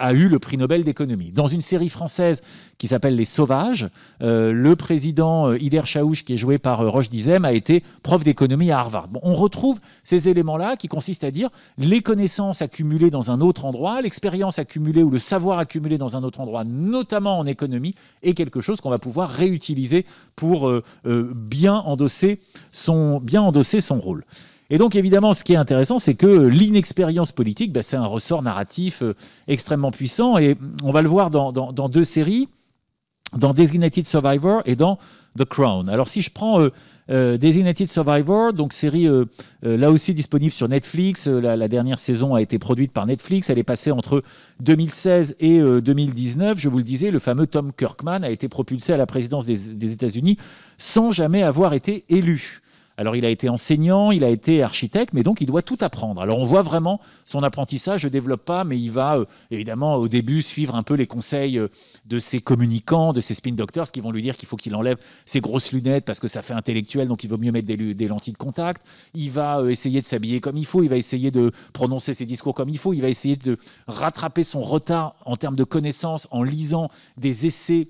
a eu le prix Nobel d'économie. Dans une série française qui s'appelle Les Sauvages, euh, le président Hider euh, chaouche qui est joué par euh, Roche Dizem, a été prof d'économie à Harvard. on retrouve ces éléments-là qui consistent à dire les connaissances accumulées dans un autre endroit, l'expérience accumulée ou le savoir accumulé dans un autre endroit, notamment en économie, est quelque chose qu'on va pouvoir réutiliser pour bien, endosser son, bien endosser son rôle. Et donc, évidemment, ce qui est intéressant, c'est que l'inexpérience politique, bah, c'est un ressort narratif euh, extrêmement puissant. Et on va le voir dans, deux séries, dans Designated Survivor et dans The Crown. Alors, si je prends. Euh, euh, Designated Survivor, donc série là aussi disponible sur Netflix. La, dernière saison a été produite par Netflix. Elle est passée entre 2016 et 2019. Je vous le disais, le fameux Tom Kirkman a été propulsé à la présidence des, des États-Unis sans jamais avoir été élu. Alors il a été enseignant, il a été architecte, mais donc il doit tout apprendre. Alors on voit vraiment son apprentissage ne développe pas, mais il va euh, évidemment au début suivre un peu les conseils euh, de ses communicants, de ses spin doctors, qui vont lui dire qu'il faut qu'il enlève ses grosses lunettes parce que ça fait intellectuel, donc il vaut mieux mettre des, lentilles de contact. Il va euh, essayer de s'habiller comme il faut, il va essayer de prononcer ses discours comme il faut, il va essayer de rattraper son retard en termes de connaissances en lisant des essais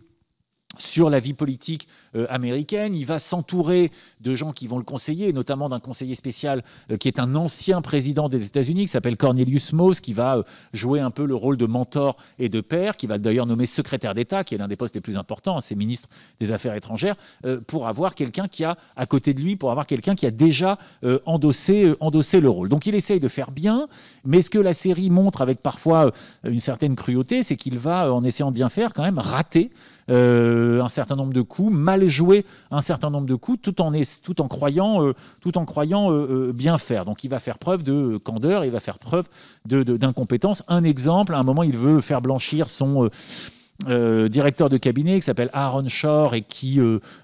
sur la vie politique euh, américaine. Il va s'entourer de gens qui vont le conseiller, notamment d'un conseiller spécial euh, qui est un ancien président des États-Unis, qui s'appelle Cornelius Moss, qui va euh, jouer un peu le rôle de mentor et de père, qui va d'ailleurs nommer secrétaire d'État, qui est l'un des postes les plus importants, hein, c'est ministre des Affaires étrangères, pour avoir quelqu'un qui a à côté de lui, pour avoir quelqu'un qui a déjà endossé, endossé le rôle. Donc il essaye de faire bien, mais ce que la série montre avec parfois une certaine cruauté, c'est qu'il va, en essayant de bien faire, quand même rater euh, un certain nombre de coups, mal joué un certain nombre de coups, tout en, tout en croyant, euh, tout en croyant euh, bien faire. Donc il va faire preuve de candeur, il va faire preuve d'incompétence. un exemple, à un moment, il veut faire blanchir son... directeur de cabinet qui s'appelle Aaron Shore et qui,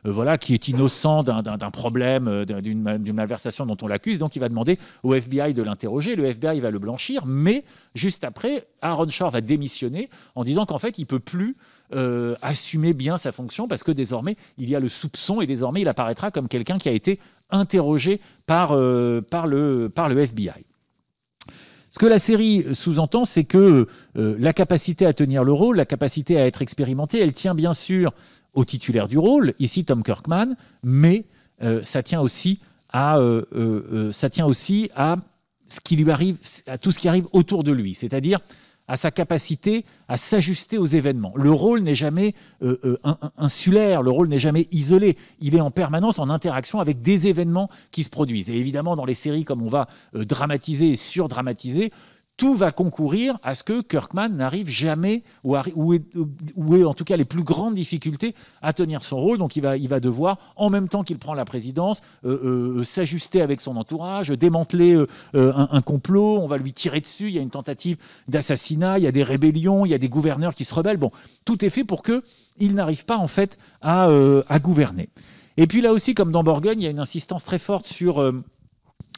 voilà, qui est innocent d'un problème, d'une malversation dont on l'accuse. Donc il va demander au FBI de l'interroger. Le FBI va le blanchir, mais juste après, Aaron Shore va démissionner en disant qu'en fait, il peut plus euh, assumer bien sa fonction parce que désormais, il y a le soupçon et désormais, il apparaîtra comme quelqu'un qui a été interrogé par, euh, par, le, par le FBI. Ce que la série sous-entend, c'est que euh, la capacité à tenir le rôle, la capacité à être expérimenté, elle tient bien sûr au titulaire du rôle, ici Tom Kirkman, mais ça tient aussi à, ça tient aussi à ce qui lui arrive, à tout ce qui arrive autour de lui, c'est-à-dire à sa capacité à s'ajuster aux événements. Le rôle n'est jamais euh, euh, insulaire, le rôle n'est jamais isolé. Il est en permanence en interaction avec des événements qui se produisent. Et évidemment, dans les séries, comme on va euh, dramatiser et surdramatiser, tout va concourir à ce que Kirkman n'arrive jamais, ou, ait est, en tout cas les plus grandes difficultés à tenir son rôle. Donc il va, il va devoir, en même temps qu'il prend la présidence, euh, euh, euh, s'ajuster avec son entourage, démanteler un, complot, on va lui tirer dessus, il y a une tentative d'assassinat, il y a des rébellions, il y a des gouverneurs qui se rebellent. Bon, tout est fait pour que il n'arrive pas en fait à, gouverner. Et puis là aussi, comme dans Borgogne, il y a une insistance très forte sur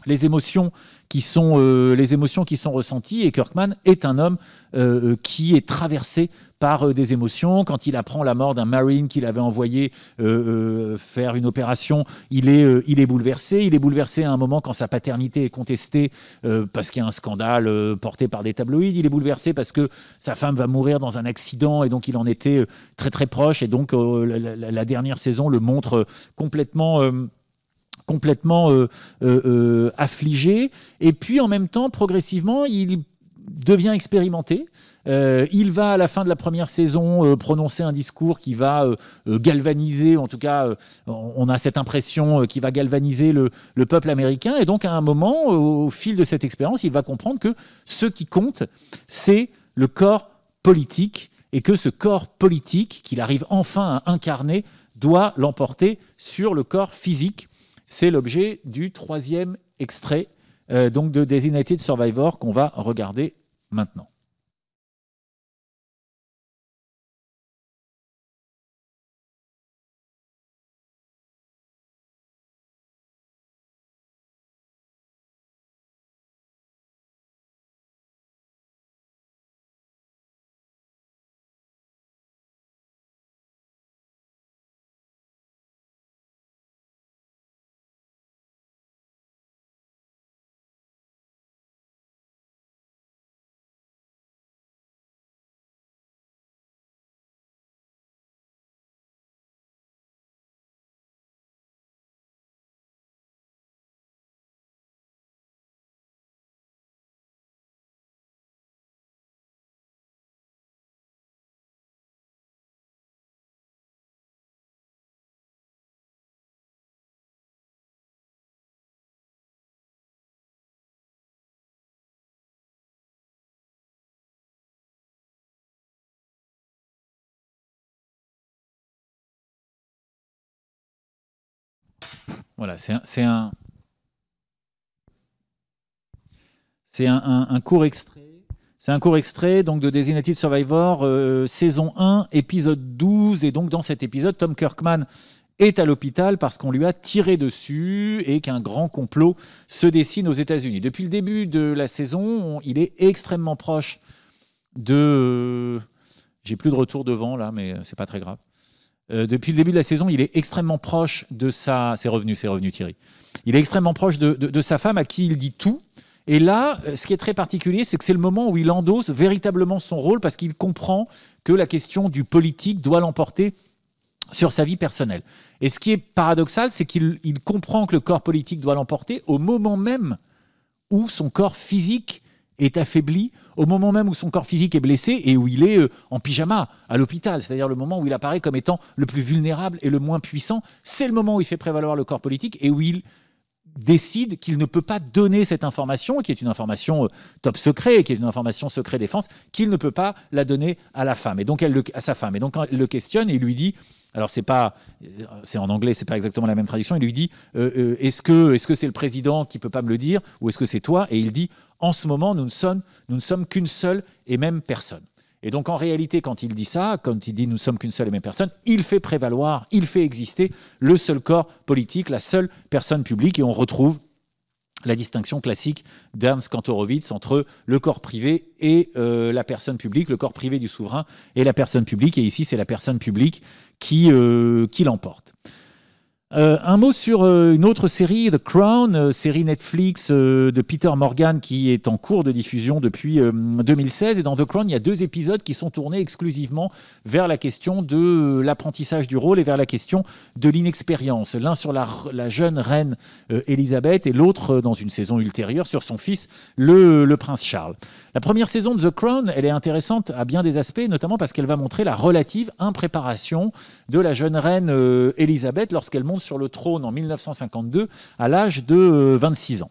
les émotions qui sont euh, les émotions qui sont ressenties et Kirkman est un homme euh, qui est traversé par euh, des émotions quand il apprend la mort d'un marine qu'il avait envoyé faire une opération il est il est bouleversé il est bouleversé à un moment quand sa paternité est contestée parce qu'il y a un scandale porté par des tabloïds il est bouleversé parce que sa femme va mourir dans un accident et donc il en était très très proche et donc la, dernière saison le montre complètement complètement euh, euh, euh, affligé. Et puis en même temps, progressivement, il devient expérimenté. il va à la fin de la première saison prononcer un discours qui va galvaniser, en tout cas, on a cette impression qui va galvaniser le, peuple américain. Et donc, à un moment, au fil de cette expérience, il va comprendre que ce qui compte, c'est le corps politique et que ce corps politique qu'il arrive enfin à incarner doit l'emporter sur le corps physique c'est l'objet du troisième extrait euh, donc de Designated Survivor qu'on va regarder maintenant. Voilà, c'est un, c'est un, court extrait. C'est un court extrait donc de Designated Survivor, euh, saison 1, épisode 12. Et donc, dans cet épisode, Tom Kirkman est à l'hôpital parce qu'on lui a tiré dessus et qu'un grand complot se dessine aux États-Unis. Depuis le début de la saison, il est extrêmement proche de. J'ai plus de retour devant là, mais c'est pas très grave. Euh, depuis le début de la saison, il est extrêmement proche de sa. C'est revenu, Thierry. Il est extrêmement proche de, de, sa femme à qui il dit tout. Et là, euh, ce qui est très particulier, c'est que c'est le moment où il endosse véritablement son rôle parce qu'il comprend que la question du politique doit l'emporter sur sa vie personnelle. Et ce qui est paradoxal, c'est qu'il comprend que le corps politique doit l'emporter au moment même où son corps physique est affaibli au moment même où son corps physique est blessé et où il est euh, en pyjama à l'hôpital, c'est-à-dire le moment où il apparaît comme étant le plus vulnérable et le moins puissant, c'est le moment où il fait prévaloir le corps politique et où il décide qu'il ne peut pas donner cette information, qui est une information euh, top secret, qui est une information secret défense, qu'il ne peut pas la donner à la femme, et donc elle le, à sa femme. Et donc elle le questionne et lui dit, alors c'est pas, euh, c'est en anglais, c'est pas exactement la même traduction. Il lui dit, est-ce que, est-ce que c'est le président qui peut pas me le dire, ou est-ce que c'est toi Et il dit, en ce moment, nous ne sommes, qu'une seule et même personne. Et donc en réalité, quand il dit ça, quand il dit nous sommes qu'une seule et même personne, il fait prévaloir, il fait exister le seul corps politique, la seule personne publique, et on retrouve la distinction classique d'Ernst Kantorowicz entre le corps privé et euh, la personne publique, le corps privé du souverain et la personne publique, et ici c'est la personne publique qui euh, l'emporte. Euh, un mot sur euh, une autre série, The Crown, euh, série Netflix de Peter Morgan qui est en cours de diffusion depuis 2016. Et dans The Crown, il y a deux épisodes qui sont tournés exclusivement vers la question de l'apprentissage du rôle et vers la question de l'inexpérience. L'un sur la, jeune reine Elisabeth et l'autre, dans une saison ultérieure, sur son fils, le, prince Charles. La première saison de The Crown, elle est intéressante à bien des aspects, notamment parce qu'elle va montrer la relative impréparation de la jeune reine Elisabeth lorsqu'elle monte sur le trône en 1952 à l'âge de 26 euh, ans.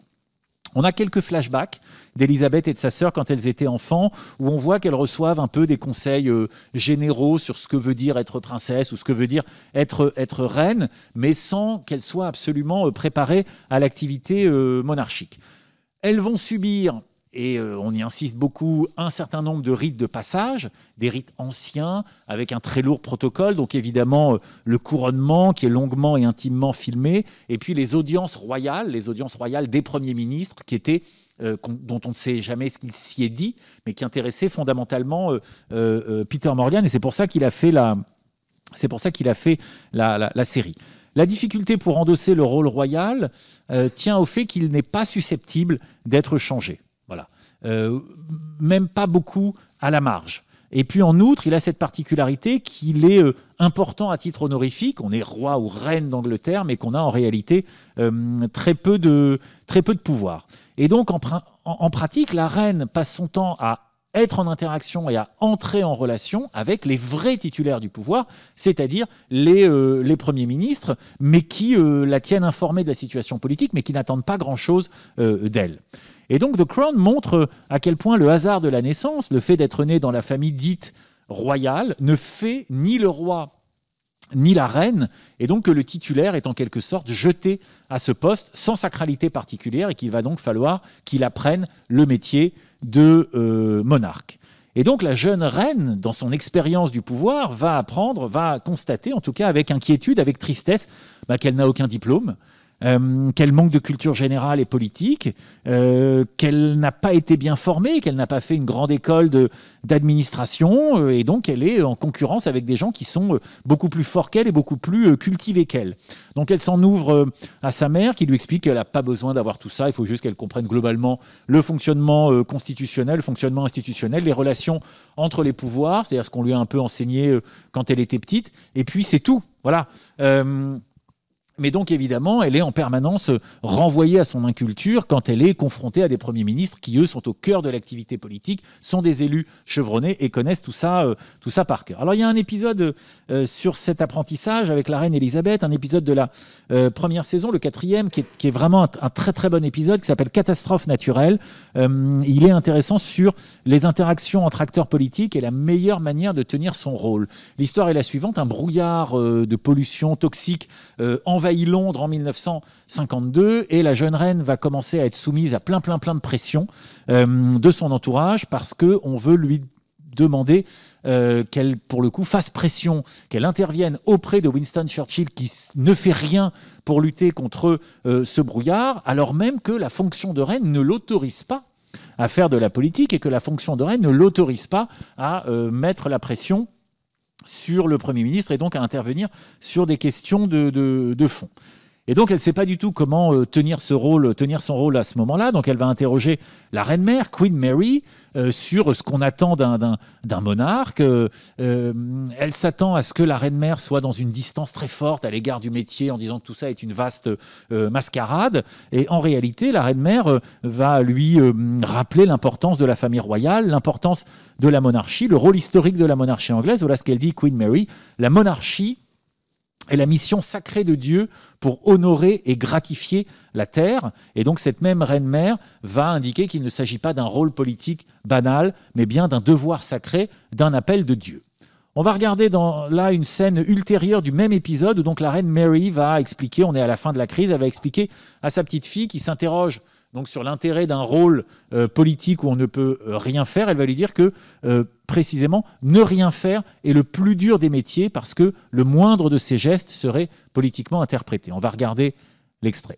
On a quelques flashbacks d'Elisabeth et de sa sœur quand elles étaient enfants, où on voit qu'elles reçoivent un peu des conseils euh, généraux sur ce que veut dire être princesse ou ce que veut dire être, être reine, mais sans qu'elles soient absolument euh, préparées à l'activité monarchique. Elles vont subir et euh, on y insiste beaucoup, un certain nombre de rites de passage, des rites anciens, avec un très lourd protocole, donc évidemment euh, le couronnement qui est longuement et intimement filmé, et puis les audiences royales, les audiences royales des premiers ministres qui étaient euh, dont on ne sait jamais ce qu'il s'y est dit, mais qui intéressait fondamentalement Peter Morgan, et c'est pour ça qu'il a fait la, c'est pour ça qu'il a fait la, série. La difficulté pour endosser le rôle royal tient au fait qu'il n'est pas susceptible d'être changé. Voilà. Euh, même pas beaucoup à la marge. Et puis en outre, il a cette particularité qu'il est euh, important à titre honorifique. On est roi ou reine d'Angleterre, mais qu'on a en réalité euh, très, peu de, très peu de pouvoir. Et donc en, en, pratique, la reine passe son temps à être en interaction et à entrer en relation avec les vrais titulaires du pouvoir, c'est-à-dire les, les premiers ministres, mais qui la tiennent informée de la situation politique, mais qui n'attendent pas grand-chose d'elle. Et donc The Crown montre à quel point le hasard de la naissance, le fait d'être né dans la famille dite royale, ne fait ni le roi ni la reine, et donc que le titulaire est en quelque sorte jeté à ce poste sans sacralité particulière, et qu'il va donc falloir qu'il apprenne le métier de euh, monarque. Et donc la jeune reine, dans son expérience du pouvoir, va apprendre, va constater, en tout cas avec inquiétude, avec tristesse, bah, qu'elle n'a aucun diplôme, euh, qu'elle manque de culture générale et politique, euh, qu'elle n'a pas été bien formée, qu'elle n'a pas fait une grande école d'administration, euh, et donc elle est en concurrence avec des gens qui sont beaucoup plus forts qu'elle et beaucoup plus cultivés qu'elle. Donc elle s'en ouvre à sa mère qui lui explique qu'elle n'a pas besoin d'avoir tout ça, il faut juste qu'elle comprenne globalement le fonctionnement constitutionnel, le fonctionnement institutionnel, les relations entre les pouvoirs, c'est-à-dire ce qu'on lui a un peu enseigné quand elle était petite, et puis c'est tout. Voilà mais donc évidemment, elle est en permanence euh, renvoyée à son inculture quand elle est confrontée à des premiers ministres qui, eux, sont au cœur de l'activité politique, sont des élus chevronnés et connaissent tout ça, euh, tout ça par cœur. Alors il y a un épisode euh, sur cet apprentissage avec la reine Elisabeth, un épisode de la première saison, le quatrième, qui est, vraiment un, un, très très bon épisode qui s'appelle Catastrophe naturelle. il est intéressant sur les interactions entre acteurs politiques et la meilleure manière de tenir son rôle. L'histoire est la suivante, un brouillard de pollution toxique envahit Londres en 1952 et la jeune reine va commencer à être soumise à plein, plein, plein de pressions euh, de son entourage parce que on veut lui demander euh, qu'elle, pour le coup, fasse pression, qu'elle intervienne auprès de Winston Churchill qui ne fait rien pour lutter contre euh, ce brouillard, alors même que la fonction de reine ne l'autorise pas à faire de la politique et que la fonction de reine ne l'autorise pas à mettre la pression sur le Premier ministre et donc à intervenir sur des questions de, de, fond. Et donc, elle ne sait pas du tout comment euh, tenir, ce rôle, tenir son rôle à ce moment-là. Donc, elle va interroger la reine-mère, Queen Mary, euh, sur ce qu'on attend d'un monarque. Euh, elle s'attend à ce que la reine-mère soit dans une distance très forte à l'égard du métier en disant que tout ça est une vaste mascarade. Et en réalité, la reine-mère va lui rappeler l'importance de la famille royale, l'importance de la monarchie, le rôle historique de la monarchie anglaise. Voilà ce qu'elle dit, Queen Mary. La monarchie est la mission sacrée de Dieu pour honorer et gratifier la terre. Et donc cette même reine-mère va indiquer qu'il ne s'agit pas d'un rôle politique banal, mais bien d'un devoir sacré, d'un appel de Dieu. On va regarder dans, là une scène ultérieure du même épisode où donc la reine Mary va expliquer, on est à la fin de la crise, elle va expliquer à sa petite fille qui s'interroge donc sur l'intérêt d'un rôle euh, politique où on ne peut euh, rien faire, elle va lui dire que euh, précisément ne rien faire est le plus dur des métiers parce que le moindre de ses gestes serait politiquement interprété. On va regarder l'extrait.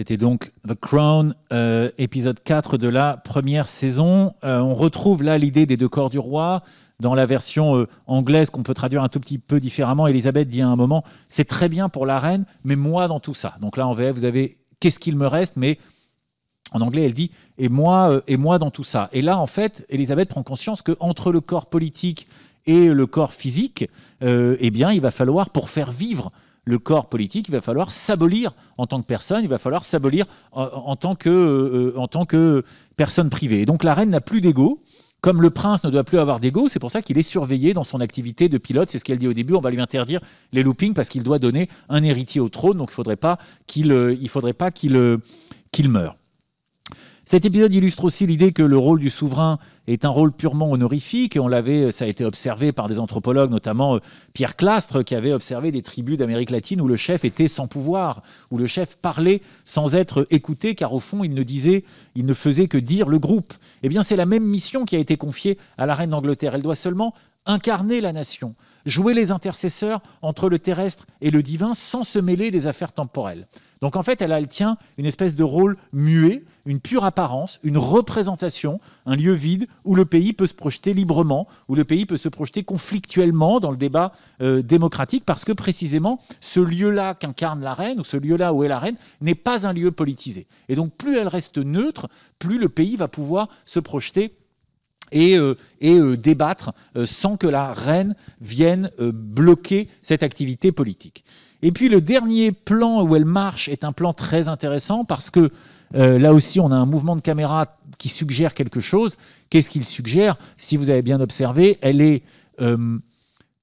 C'était donc The Crown, euh, épisode 4 de la première saison. Euh, on retrouve là l'idée des deux corps du roi dans la version euh, anglaise qu'on peut traduire un tout petit peu différemment. Elisabeth dit à un moment, c'est très bien pour la reine, mais moi dans tout ça. Donc là en VF, vous avez qu'est-ce qu'il me reste, mais en anglais, elle dit et moi et moi dans tout ça. Et là en fait, Elisabeth prend conscience que entre le corps politique et le corps physique, eh bien, il va falloir pour faire vivre le corps politique, il va falloir s'abolir en tant que personne, il va falloir s'abolir euh, en, tant que, euh, en tant que personne privée. donc la reine n'a plus d'ego. Comme le prince ne doit plus avoir d'ego, c'est pour ça qu'il est surveillé dans son activité de pilote. C'est ce qu'elle dit au début. On va lui interdire les loopings parce qu'il doit donner un héritier au trône. Donc il ne faudrait pas qu'il, euh, il faudrait pas qu'il meure. Cet épisode illustre aussi l'idée que le rôle du souverain est un rôle purement honorifique. Et on l'avait, ça a été observé par des anthropologues, notamment euh, Pierre Clastre, qui avait observé des tribus d'Amérique latine où le chef était sans pouvoir, où le chef parlait sans être écouté, car au fond, il ne disait, il ne faisait que dire le groupe. Eh bien, c'est la même mission qui a été confiée à la reine d'Angleterre. Elle doit seulement incarner la nation, jouer les intercesseurs entre le terrestre et le divin sans se mêler des affaires temporelles. Donc en fait, elle, tient une espèce de rôle muet, une pure apparence, une représentation, un lieu vide où le pays peut se projeter librement, où le pays peut se projeter conflictuellement dans le débat euh, démocratique, parce que précisément, ce lieu-là qu'incarne la reine, ou ce lieu-là où est la reine, n'est pas un lieu politisé. Et donc plus elle reste neutre, plus le pays va pouvoir se projeter et, euh, euh, débattre sans que la reine vienne bloquer cette activité politique. Et puis le dernier plan où elle marche est un plan très intéressant parce que euh, là aussi, on a un mouvement de caméra qui suggère quelque chose. Qu'est-ce qu'il suggère Si vous avez bien observé, elle est euh,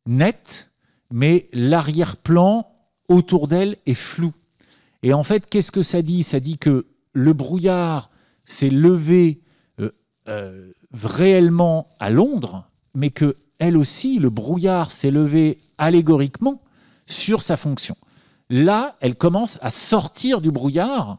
nette, mais l'arrière-plan autour d'elle est flou. Et en fait, qu'est-ce que ça dit Ça dit que le brouillard s'est levé euh, réellement à Londres, mais que elle aussi, le brouillard s'est levé allégoriquement sur sa fonction. Là, elle commence à sortir du brouillard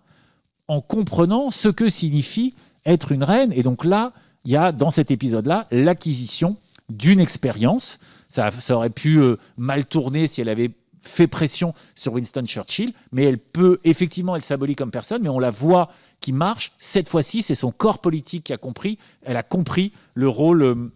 en comprenant ce que signifie être une reine. Et donc là, il y a dans cet épisode-là l'acquisition d'une expérience. Ça, aurait pu euh, mal tourner si elle avait fait pression sur Winston Churchill, mais elle peut effectivement, elle s'abolit comme personne, mais on la voit qui marche. Cette fois-ci, c'est son corps politique qui a compris, elle a compris le rôle, euh,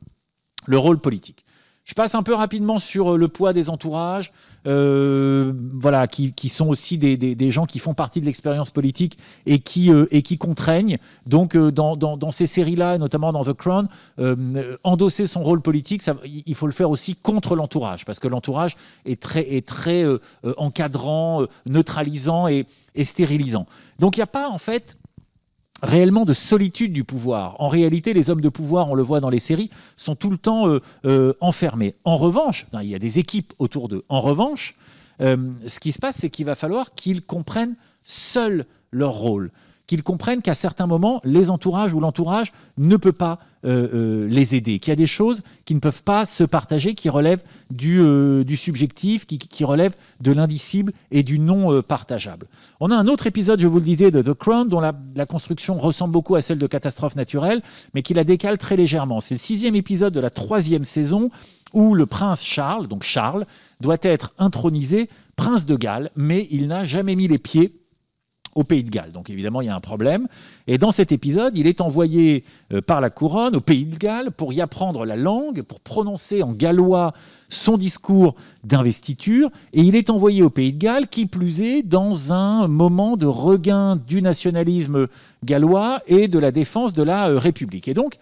le rôle politique. Je passe un peu rapidement sur euh, le poids des entourages, euh, voilà, qui, sont aussi des, gens qui font partie de l'expérience politique et qui, euh, et qui contraignent. Donc, dans, ces séries-là, notamment dans The Crown, endosser son rôle politique, il faut le faire aussi contre l'entourage, parce que l'entourage est très, est très encadrant, neutralisant et, et stérilisant. Donc, il n'y a pas, en fait, réellement de solitude du pouvoir. En réalité, les hommes de pouvoir, on le voit dans les séries, sont tout le temps euh, euh, enfermés. En revanche, il y a des équipes autour d'eux. En revanche, euh, ce qui se passe, c'est qu'il va falloir qu'ils comprennent seuls leur rôle, qu'ils comprennent qu'à certains moments, les entourages ou l'entourage ne peut pas euh, euh, les aider, qu'il y a des choses qui ne peuvent pas se partager, qui relèvent du, euh, subjectif, qui, relèvent de l'indicible et du non partageable. On a un autre épisode, je vous le disais, de The Crown, dont la, la construction ressemble beaucoup à celle de Catastrophe naturelle, mais qui la décale très légèrement. C'est le sixième épisode de la troisième saison où le prince Charles, donc Charles, doit être intronisé prince de Galles, mais il n'a jamais mis les pieds au Pays de Galles. Donc évidemment, il y a un problème. Et dans cet épisode, il est envoyé euh, par la couronne au Pays de Galles pour y apprendre la langue, pour prononcer en gallois son discours d'investiture. Et il est envoyé au Pays de Galles, qui plus est, dans un moment de regain du nationalisme gallois et de la défense de la euh, République. Et donc,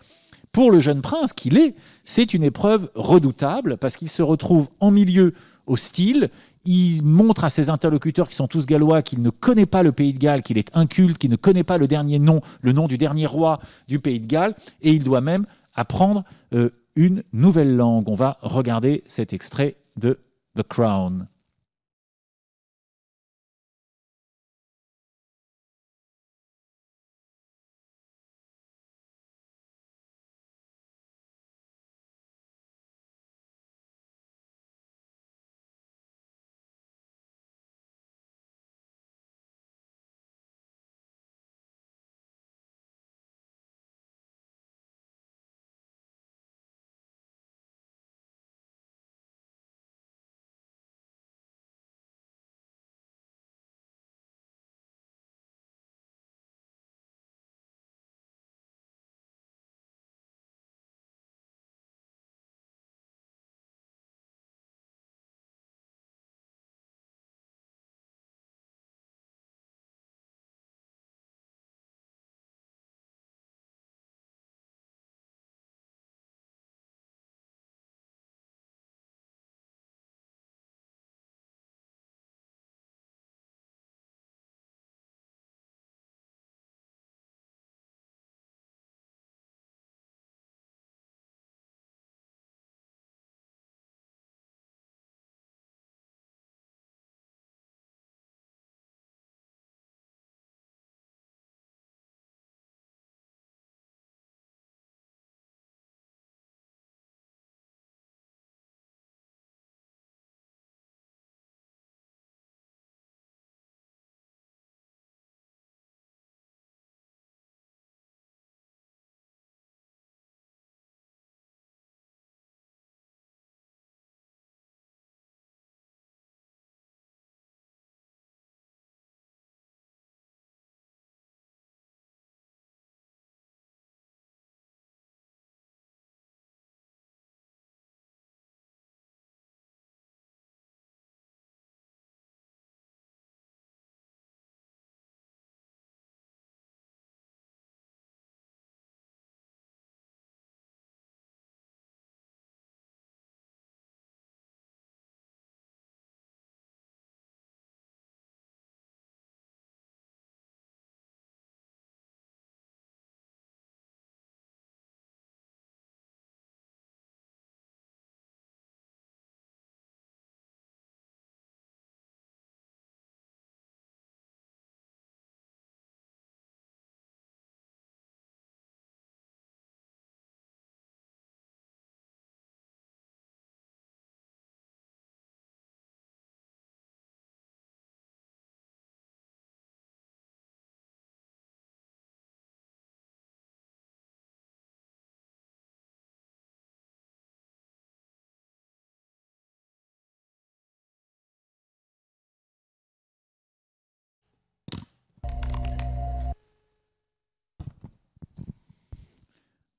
pour le jeune prince qu'il est, c'est une épreuve redoutable parce qu'il se retrouve en milieu hostile il montre à ses interlocuteurs, qui sont tous gallois, qu'il ne connaît pas le pays de Galles, qu'il est inculte, qu'il ne connaît pas le dernier nom, le nom du dernier roi du pays de Galles, et il doit même apprendre euh, une nouvelle langue. On va regarder cet extrait de The Crown.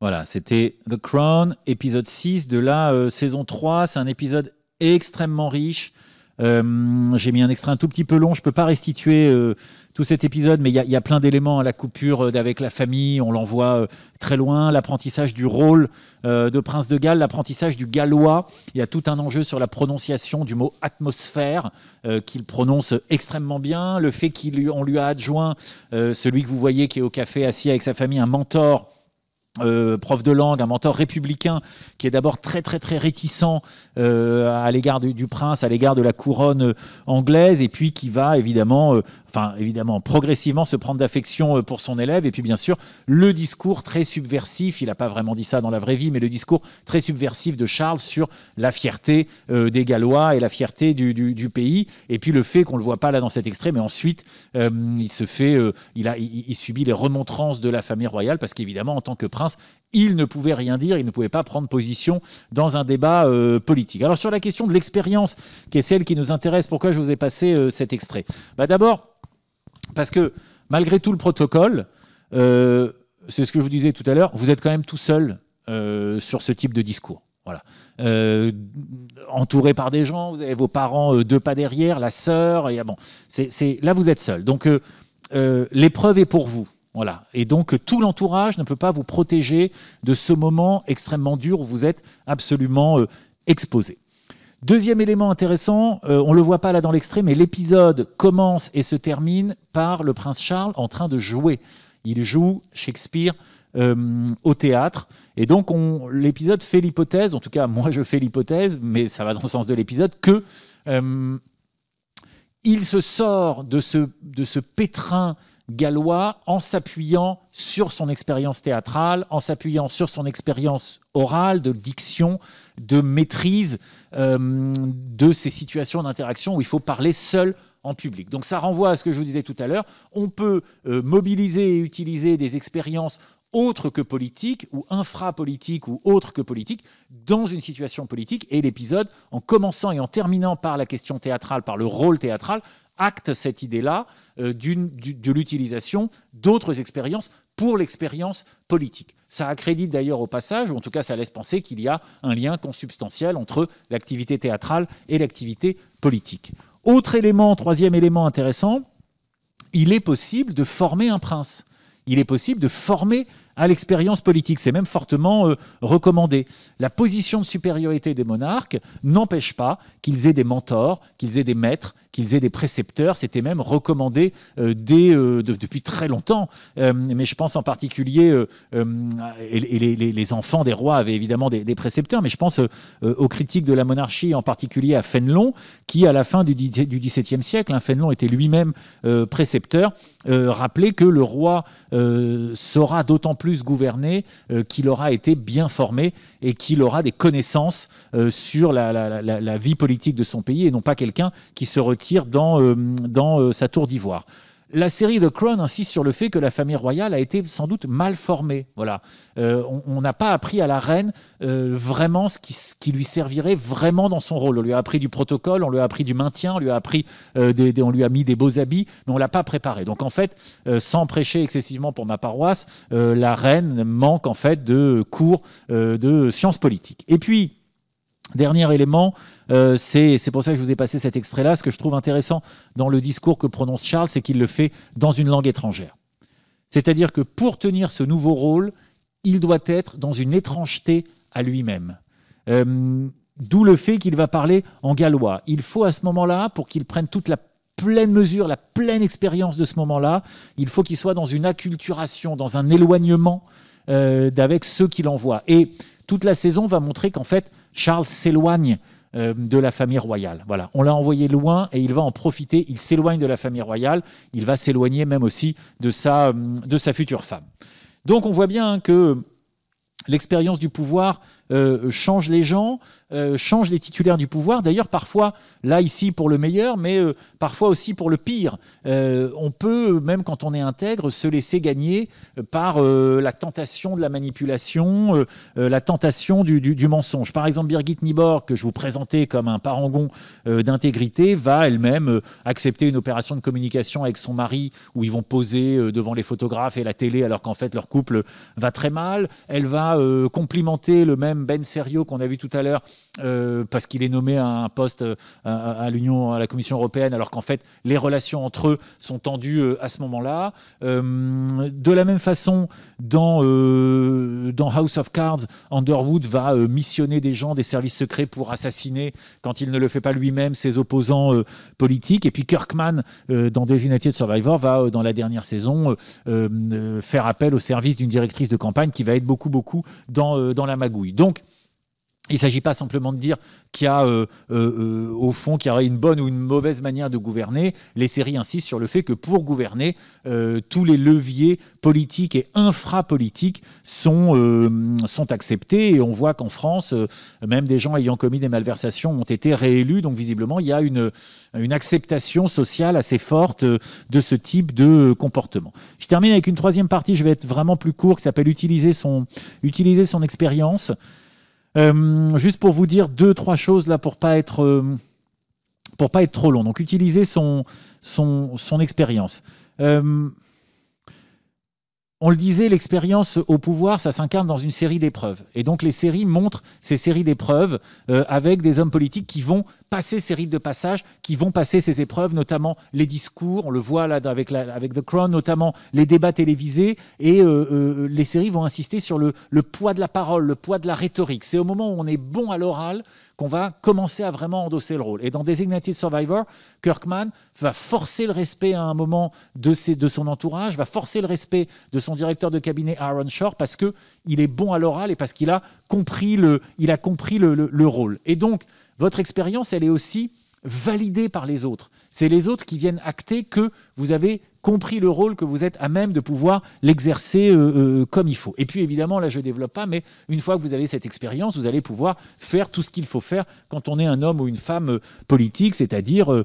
Voilà, c'était The Crown, épisode 6 de la euh, saison 3. C'est un épisode extrêmement riche. Euh, j'ai mis un extrait un tout petit peu long, je ne peux pas restituer euh, tout cet épisode, mais il y, a plein d'éléments à hein, la coupure avec la famille, on l'envoie très loin, l'apprentissage du rôle de prince de Galles, l'apprentissage du gallois, il y a tout un enjeu sur la prononciation du mot atmosphère qu'il prononce extrêmement bien, le fait qu'on lui a adjoint celui que vous voyez qui est au café assis avec sa famille, un mentor euh, prof de langue, un mentor républicain qui est d'abord très très très réticent euh, à l'égard du, prince, à l'égard de la couronne euh, anglaise, et puis qui va évidemment, enfin évidemment progressivement se prendre d'affection pour son élève, et puis bien sûr le discours très subversif, il n'a pas vraiment dit ça dans la vraie vie, mais le discours très subversif de Charles sur la fierté des Gallois et la fierté du, pays, et puis le fait qu'on le voit pas là dans cet extrait, mais ensuite il se fait, il a, il subit les remontrances de la famille royale parce qu'évidemment en tant que prince il ne pouvait rien dire, il ne pouvait pas prendre position dans un débat euh, politique. Alors sur la question de l'expérience, qui est celle qui nous intéresse, pourquoi je vous ai passé euh, cet extrait bah, D'abord, parce que malgré tout le protocole, euh, c'est ce que je vous disais tout à l'heure, vous êtes quand même tout seul sur ce type de discours. Voilà. entouré par des gens, vous avez vos parents deux pas derrière, la sœur, et, ah bon, c'est, là vous êtes seul. Donc l'épreuve est pour vous. Voilà. Et donc tout l'entourage ne peut pas vous protéger de ce moment extrêmement dur où vous êtes absolument euh, exposé. Deuxième élément intéressant, euh, on ne le voit pas là dans l'extrait, mais l'épisode commence et se termine par le prince Charles en train de jouer. Il joue Shakespeare euh, au théâtre. Et donc l'épisode fait l'hypothèse, en tout cas moi je fais l'hypothèse, mais ça va dans le sens de l'épisode, que il se sort de ce, de ce pétrin gallois en s'appuyant sur son expérience théâtrale, en s'appuyant sur son expérience orale, de diction, de maîtrise euh, de ces situations d'interaction où il faut parler seul en public. Donc ça renvoie à ce que je vous disais tout à l'heure, on peut euh, mobiliser et utiliser des expériences autres que politiques ou infra politiques ou autres que politiques dans une situation politique. Et l'épisode, en commençant et en terminant par la question théâtrale, par le rôle théâtral, acte cette idée-là euh, de l'utilisation d'autres expériences pour l'expérience politique. Ça accrédite d'ailleurs au passage, ou en tout cas ça laisse penser qu'il y a un lien consubstantiel entre l'activité théâtrale et l'activité politique. Autre élément, troisième élément intéressant, il est possible de former un prince. Il est possible de former à l'expérience politique. C'est même fortement euh, recommandé. La position de supériorité des monarques n'empêche pas qu'ils aient des mentors, qu'ils aient des maîtres, qu'ils aient des précepteurs. C'était même recommandé euh, euh, depuis très longtemps. mais je pense en particulier, et, les, enfants des rois avaient évidemment des, précepteurs, mais je pense aux critiques de la monarchie, en particulier à Fénelon, qui à la fin du, XVIIe siècle, Fenelon hein, Fénelon était lui-même précepteur, rappelait que le roi saura d'autant plus gouverner, gouverné euh, qu'il aura été bien formé et qu'il aura des connaissances euh, sur la, vie politique de son pays et non pas quelqu'un qui se retire dans euh, sa tour d'ivoire. La série The Crown insiste sur le fait que la famille royale a été sans doute mal formée. Voilà. Euh, on n'a pas appris à la reine euh, vraiment ce qui, lui servirait vraiment dans son rôle. On lui a appris du protocole, on lui a appris du maintien, on lui a appris euh, on lui a mis des beaux habits, mais on l'a pas préparé. Donc en fait, sans prêcher excessivement pour ma paroisse, la reine manque en fait de cours de sciences politiques. Et puis Dernier élément, euh, c'est pour ça que je vous ai passé cet extrait-là. Ce que je trouve intéressant dans le discours que prononce Charles, c'est qu'il le fait dans une langue étrangère. C'est-à-dire que pour tenir ce nouveau rôle, il doit être dans une étrangeté à lui-même. Euh, d'où le fait qu'il va parler en gallois. Il faut à ce moment-là, pour qu'il prenne toute la pleine mesure, la pleine expérience de ce moment-là, il faut qu'il soit dans une acculturation, dans un éloignement avec euh, d'avec ceux qui l'envoient. Et toute la saison va montrer qu'en fait, Charles s'éloigne euh, de la famille royale. Voilà, on l'a envoyé loin et il va en profiter. Il s'éloigne de la famille royale. Il va s'éloigner même aussi de sa, euh, de sa future femme. Donc on voit bien que l'expérience du pouvoir euh, change les gens, euh, change les titulaires du pouvoir. D'ailleurs, parfois, là, ici, pour le meilleur, mais euh, parfois aussi pour le pire. on peut, même quand on est intègre, se laisser gagner par la tentation de la manipulation, la tentation du, du, mensonge. Par exemple, Birgit Nibor, que je vous présentais comme un parangon d'intégrité, va elle-même accepter une opération de communication avec son mari où ils vont poser devant les photographes et la télé alors qu'en fait leur couple va très mal. Elle va complimenter le même ben Serio qu'on a vu tout à l'heure, euh, parce qu'il est nommé à un poste euh, à, l'Union, à la Commission européenne, alors qu'en fait les relations entre eux sont tendues euh, à ce moment-là. de la même façon, dans, dans House of Cards, Underwood va missionner des gens des services secrets pour assassiner, quand il ne le fait pas lui-même, ses opposants politiques. Et puis Kirkman, dans Designated Survivor, va dans la dernière saison faire appel au service d'une directrice de campagne qui va être beaucoup, beaucoup dans, dans la magouille. Donc il ne s'agit pas simplement de dire qu'il y a, euh, euh, euh, au fond, qu'il y aurait une bonne ou une mauvaise manière de gouverner. Les séries insistent sur le fait que pour gouverner, tous les leviers politiques et infrapolitiques sont, sont acceptés. Et on voit qu'en France, même des gens ayant commis des malversations ont été réélus. Donc visiblement, il y a une, acceptation sociale assez forte de ce type de comportement. Je termine avec une troisième partie, je vais être vraiment plus court, qui s'appelle Utiliser son, utiliser son expérience. Euh, juste pour vous dire deux, trois choses là pour pas être, euh, pour pas être trop long. Donc, utiliser son, son, son expérience. Euh, on le disait, l'expérience au pouvoir, ça s'incarne dans une série d'épreuves. Et donc les séries montrent ces séries d'épreuves euh, avec des hommes politiques qui vont passer ces rites de passage, qui vont passer ces épreuves, notamment les discours, on le voit là avec, avec The Crown, notamment les débats télévisés. Et euh, euh, les séries vont insister sur le poids de la parole, le poids de la rhétorique. C'est au moment où on est bon à l'oral qu'on va commencer à vraiment endosser le rôle. Et dans Designated Survivor, Kirkman va forcer le respect à un moment de, son entourage, va forcer le respect de son directeur de cabinet Aaron Shore parce que il est bon à l'oral et parce qu'il a compris le, il a compris le rôle. Et donc, votre expérience, elle est aussi validée par les autres. C'est les autres qui viennent acter que vous avez compris le rôle que vous êtes à même de pouvoir l'exercer euh, euh, comme il faut. Et puis évidemment, là je ne développe pas, mais une fois que vous avez cette expérience, vous allez pouvoir faire tout ce qu'il faut faire quand on est un homme ou une femme euh, politique, c'est-à-dire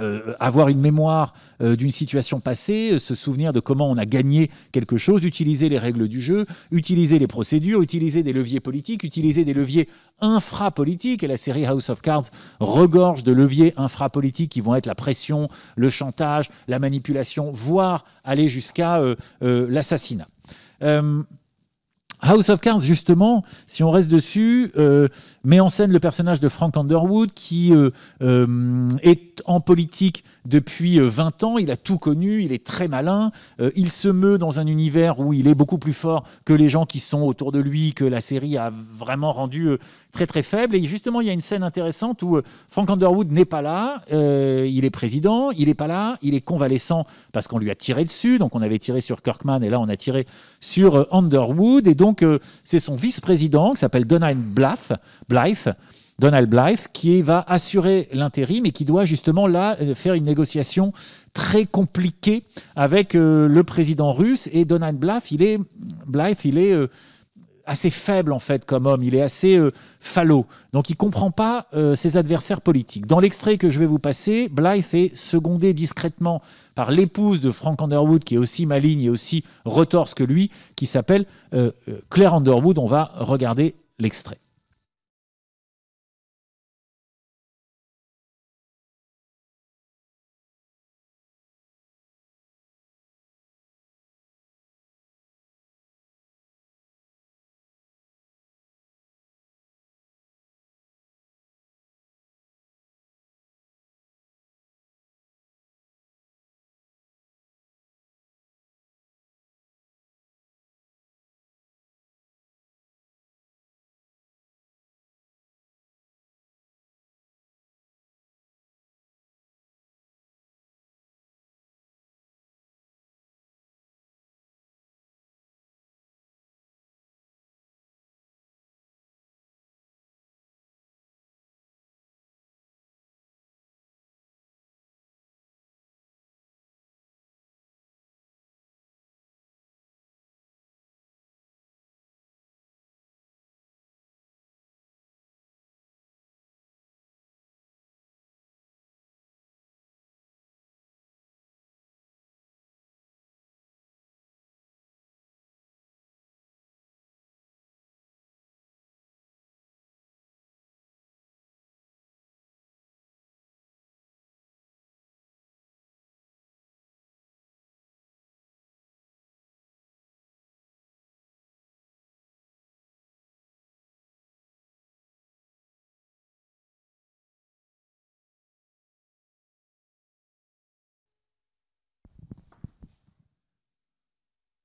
euh, avoir une mémoire euh, d'une situation passée, euh, se souvenir de comment on a gagné quelque chose, utiliser les règles du jeu, utiliser les procédures, utiliser des leviers politiques, utiliser des leviers infra-politiques. Et la série House of Cards regorge de leviers infra-politiques qui vont être la pression, le chantage, la manipulation, voire aller jusqu'à l'assassinat. House of Cards, justement, si on reste dessus, euh, met en scène le personnage de Frank Underwood qui euh, euh, est en politique depuis 20 euh, ans, il a tout connu, il est très malin, euh, il se meut dans un univers où il est beaucoup plus fort que les gens qui sont autour de lui, que la série a vraiment rendu euh, très très faible. Et justement, il y a une scène intéressante où Frank Underwood n'est pas là, il est président, il n'est pas là, il est convalescent parce qu'on lui a tiré dessus, donc on avait tiré sur Kirkman et là on a tiré sur Underwood, et donc c'est son vice-président qui s'appelle Donald Blaff, Blythe Donald Blythe, qui va assurer l'intérim et qui doit justement là euh, faire une négociation très compliquée avec euh, le président russe. Et Donald Blythe, il est, Blythe, il est euh, assez faible en fait comme homme, il est assez falot. Donc il comprend pas ses adversaires politiques. Dans l'extrait que je vais vous passer, Blythe est secondé discrètement par l'épouse de Frank Underwood, qui est aussi maligne et aussi retorse que lui, qui s'appelle Claire Underwood. On va regarder l'extrait.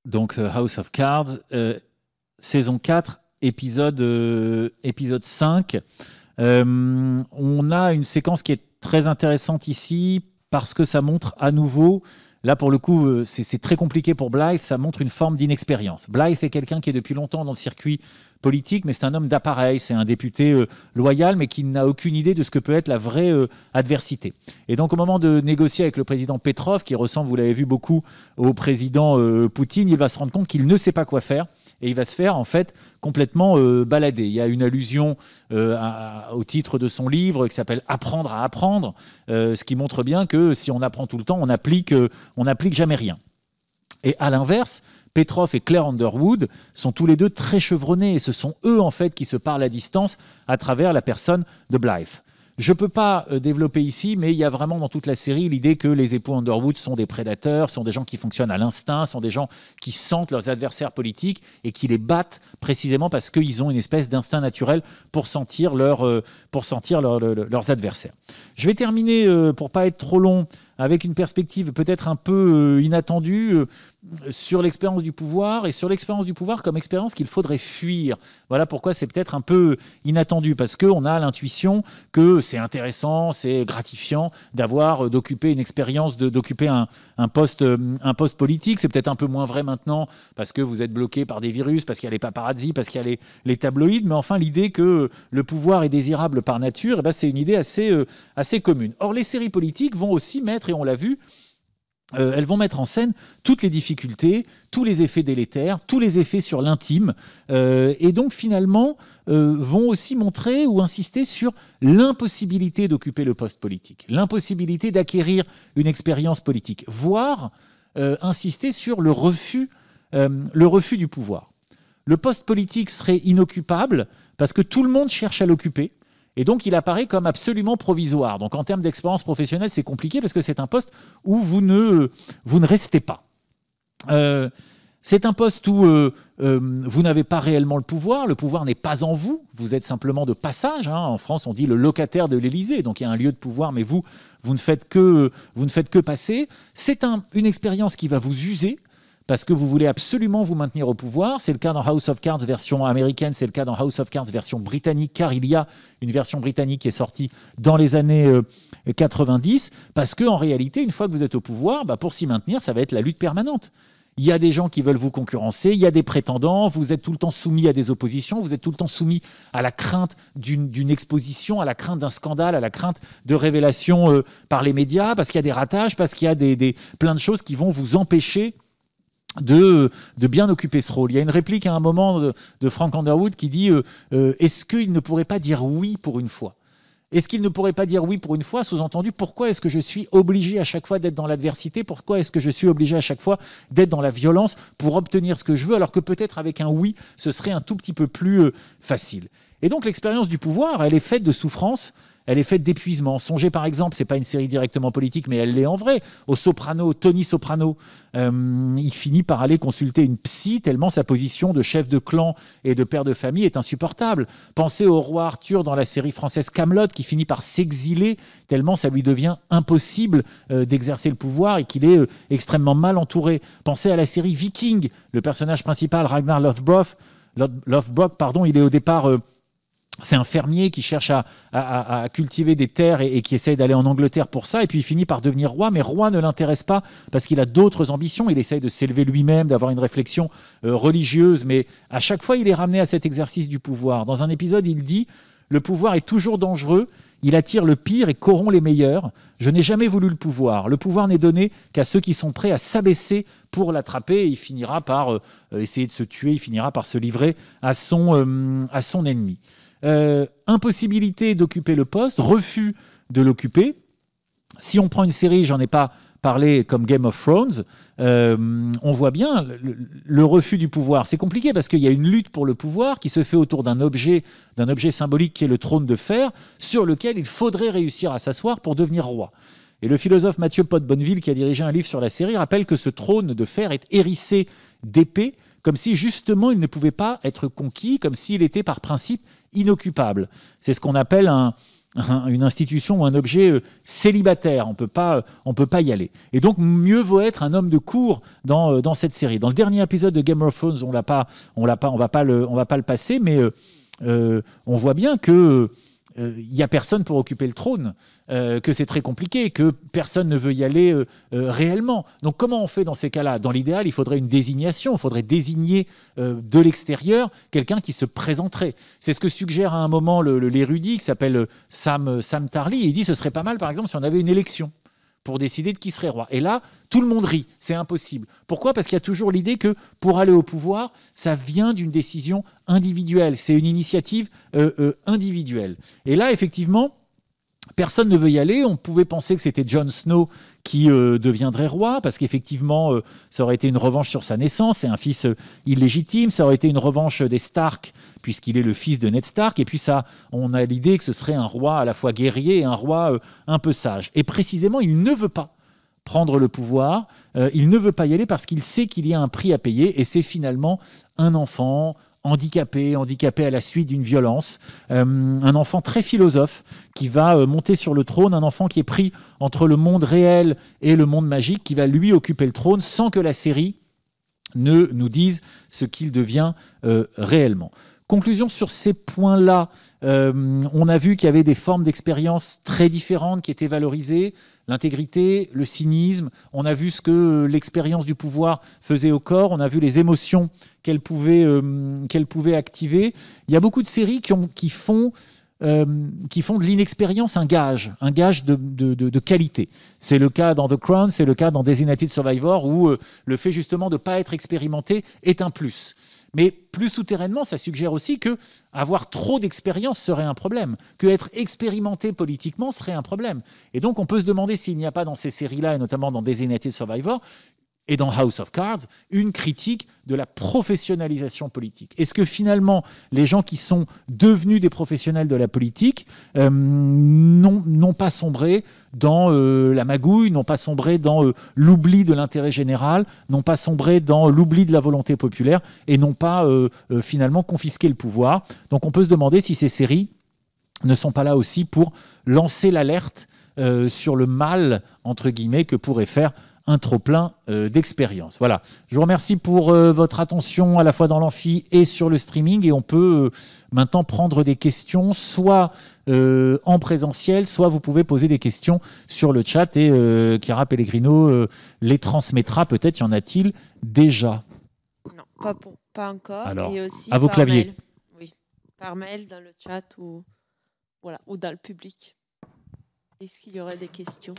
donc euh, House of Cards, euh, saison 4, épisode, euh, épisode 5. on a une séquence qui est très intéressante ici parce que ça montre à nouveau Là, pour le coup, c'est très compliqué pour Blythe. Ça montre une forme d'inexpérience. Blythe est quelqu'un qui est depuis longtemps dans le circuit politique, mais c'est un homme d'appareil, c'est un député euh, loyal, mais qui n'a aucune idée de ce que peut être la vraie euh, adversité. Et donc au moment de négocier avec le président Petrov, qui ressemble, vous l'avez vu beaucoup, au président euh, Poutine, il va se rendre compte qu'il ne sait pas quoi faire et il va se faire en fait complètement balader. Il y a une allusion au titre de son livre qui s'appelle Apprendre à apprendre, ce qui montre bien que si on apprend tout le temps, on applique, on n'applique jamais rien. Et à l'inverse, Petroff et Claire Underwood sont tous les deux très chevronnés et ce sont eux en fait qui se parlent à distance à travers la personne de Blythe. Je ne peux pas euh, développer ici, mais il y a vraiment dans toute la série l'idée que les époux Underwood sont des prédateurs, sont des gens qui fonctionnent à l'instinct, sont des gens qui sentent leurs adversaires politiques et qui les battent précisément parce qu'ils ont une espèce d'instinct naturel pour sentir, euh, leurs adversaires. Je vais terminer, euh, pour pas être trop long, avec une perspective peut-être un peu euh, inattendue euh, sur l'expérience du pouvoir et sur l'expérience du pouvoir comme expérience qu'il faudrait fuir. Voilà pourquoi c'est peut-être un peu inattendu, parce qu'on a l'intuition que c'est intéressant, c'est gratifiant d'avoir, euh, d'occuper une expérience, d'occuper un, un poste, euh, un poste politique. C'est peut-être un peu moins vrai maintenant parce que vous êtes bloqué par des virus, parce qu'il y a les paparazzi, parce qu'il y a les, tabloïds. Mais enfin, l'idée que le pouvoir est désirable par nature, eh ben, c'est une idée assez, euh, assez commune. Or, les séries politiques vont aussi mettre, et on l'a vu, euh, elles vont mettre en scène toutes les difficultés, tous les effets délétères, tous les effets sur l'intime, euh, et donc finalement euh, vont aussi montrer ou insister sur l'impossibilité d'occuper le poste politique, l'impossibilité d'acquérir une expérience politique, voire insister sur le refus, le refus du pouvoir. Le poste politique serait inoccupable parce que tout le monde cherche à l'occuper, et donc, il apparaît comme absolument provisoire. Donc, en termes d'expérience professionnelle, c'est compliqué parce que c'est un poste où vous ne, vous ne restez pas. Euh, c'est un poste où euh, euh, vous n'avez pas réellement le pouvoir, le pouvoir n'est pas en vous, vous êtes simplement de passage. Hein. En France, on dit le locataire de l'Élysée, donc il y a un lieu de pouvoir, mais vous, vous ne faites que, vous ne faites que passer. C'est une expérience qui va vous user, parce que vous voulez absolument vous maintenir au pouvoir. C'est le cas dans House of Cards version américaine, c'est le cas dans House of Cards version britannique, car il y a une version britannique qui est sortie dans les années 90, euh, parce qu'en réalité, une fois que vous êtes au pouvoir, bah, pour s'y maintenir, ça va être la lutte permanente. Il y a des gens qui veulent vous concurrencer, il y a des prétendants, vous êtes tout le temps soumis à des oppositions, vous êtes tout le temps soumis à la crainte d'une exposition, à la crainte d'un scandale, à la crainte de révélation euh, par les médias, parce qu'il y a des ratages, parce qu'il y a des, plein de choses qui vont vous empêcher de, bien occuper ce rôle. Il y a une réplique à un moment de, Frank Underwood qui dit euh, euh, Est-ce qu'il ne pourrait pas dire oui pour une fois Est-ce qu'il ne pourrait pas dire oui pour une fois Sous-entendu, pourquoi est-ce que je suis obligé à chaque fois d'être dans l'adversité Pourquoi est-ce que je suis obligé à chaque fois d'être dans la violence pour obtenir ce que je veux Alors que peut-être avec un oui, ce serait un tout petit peu plus euh, facile. Et donc l'expérience du pouvoir, elle est faite de souffrances elle est faite d'épuisement. Songez par exemple, c'est pas une série directement politique, mais elle l'est en vrai. Au soprano, Tony Soprano, euh, il finit par aller consulter une psy tellement sa position de chef de clan et de père de famille est insupportable. Pensez au roi Arthur dans la série française Camelot qui finit par s'exiler tellement ça lui devient impossible euh, d'exercer le pouvoir et qu'il est euh, extrêmement mal entouré. Pensez à la série Viking, le personnage principal Ragnar Lothbrok, Lothbrok pardon, il est au départ c'est un fermier qui cherche à, cultiver des terres et, qui essaye d'aller en Angleterre pour ça. Et puis il finit par devenir roi, mais roi ne l'intéresse pas parce qu'il a d'autres ambitions. Il essaye de s'élever lui-même, d'avoir une réflexion euh, religieuse, mais à chaque fois il est ramené à cet exercice du pouvoir. Dans un épisode, il dit Le pouvoir est toujours dangereux, il attire le pire et corrompt les meilleurs. Je n'ai jamais voulu le pouvoir. Le pouvoir n'est donné qu'à ceux qui sont prêts à s'abaisser pour l'attraper. Et Il finira par euh, essayer de se tuer, il finira par se livrer à son euh, ennemi. Euh, impossibilité d'occuper le poste, refus de l'occuper. Si on prend une série, j'en ai pas parlé comme Game of Thrones, euh, on voit bien le, refus du pouvoir. C'est compliqué parce qu'il y a une lutte pour le pouvoir qui se fait autour d'un objet, d'un objet symbolique qui est le trône de fer, sur lequel il faudrait réussir à s'asseoir pour devenir roi. Et le philosophe Mathieu Pot Bonneville, qui a dirigé un livre sur la série, rappelle que ce trône de fer est hérissé d'épées, comme si justement il ne pouvait pas être conquis, comme s'il était par principe inoccupable. C'est ce qu'on appelle un, une institution ou un objet euh, célibataire. On euh, ne peut pas y aller. Et donc, mieux vaut être un homme de cour dans, euh, cette série. Dans le dernier épisode de Game of Thrones, on ne va pas le passer, mais on voit bien que il euh, n'y a personne pour occuper le trône, euh, que c'est très compliqué, que personne ne veut y aller euh, réellement. Donc comment on fait dans ces cas-là Dans l'idéal, il faudrait une désignation, il faudrait désigner de l'extérieur quelqu'un qui se présenterait. C'est ce que suggère à un moment l'érudit qui s'appelle Sam, Sam Tarly. Il dit ce serait pas mal, par exemple, si on avait une élection pour décider de qui serait roi. Et là, tout le monde rit, c'est impossible. Pourquoi Parce qu'il y a toujours l'idée que pour aller au pouvoir, ça vient d'une décision individuelle, c'est une initiative euh, euh, individuelle. Et là, effectivement, personne ne veut y aller. On pouvait penser que c'était Jon Snow qui euh, deviendrait roi, parce qu'effectivement, ça aurait été une revanche sur sa naissance, c'est un fils illégitime, ça aurait été une revanche des Stark puisqu'il est le fils de Ned Stark. Et puis ça, on a l'idée que ce serait un roi à la fois guerrier et un roi euh, un peu sage. Et précisément, il ne veut pas prendre le pouvoir. Euh, il ne veut pas y aller parce qu'il sait qu'il y a un prix à payer et c'est finalement un enfant handicapé, handicapé à la suite d'une violence, euh, un enfant très philosophe qui va monter sur le trône, un enfant qui est pris entre le monde réel et le monde magique, qui va lui occuper le trône sans que la série ne nous dise ce qu'il devient réellement. Conclusion sur ces points-là. Euh, on a vu qu'il y avait des formes d'expérience très différentes qui étaient valorisées, l'intégrité, le cynisme, on a vu ce que euh, l'expérience du pouvoir faisait au corps, on a vu les émotions qu'elle pouvait, euh, qu'elle pouvait activer. Il y a beaucoup de séries qui, font... qui font de l'inexpérience un gage, un gage de, de qualité. C'est le cas dans The Crown, c'est le cas dans Designated Survivor, où le fait justement de ne pas être expérimenté est un plus. Mais plus souterrainement, ça suggère aussi que avoir trop d'expérience serait un problème, qu'être expérimenté politiquement serait un problème. Et donc on peut se demander s'il n'y a pas dans ces séries-là, et notamment dans Designated Survivor, et dans House of Cards, une critique de la professionnalisation politique. Est-ce que finalement, les gens qui sont devenus des professionnels de la politique euh, n'ont pas sombré dans euh, la magouille, n'ont pas sombré dans euh, l'oubli de l'intérêt général, n'ont pas sombré dans l'oubli de la volonté populaire et n'ont pas finalement confisqué le pouvoir Donc on peut se demander si ces séries ne sont pas là aussi pour lancer l'alerte sur le mal, entre guillemets, que pourrait faire un trop-plein euh, d'expérience. Voilà. Je vous remercie pour euh, votre attention à la fois dans l'amphi et sur le streaming. Et on peut euh, maintenant prendre des questions, soit en présentiel, soit vous pouvez poser des questions sur le chat. Et Chiara Pellegrino les transmettra peut-être. Y en a-t-il déjà Non, pas, encore. Alors, à vos claviers. Oui, par mail, dans le chat ou, voilà, ou dans le public. Est-ce qu'il y aurait des questions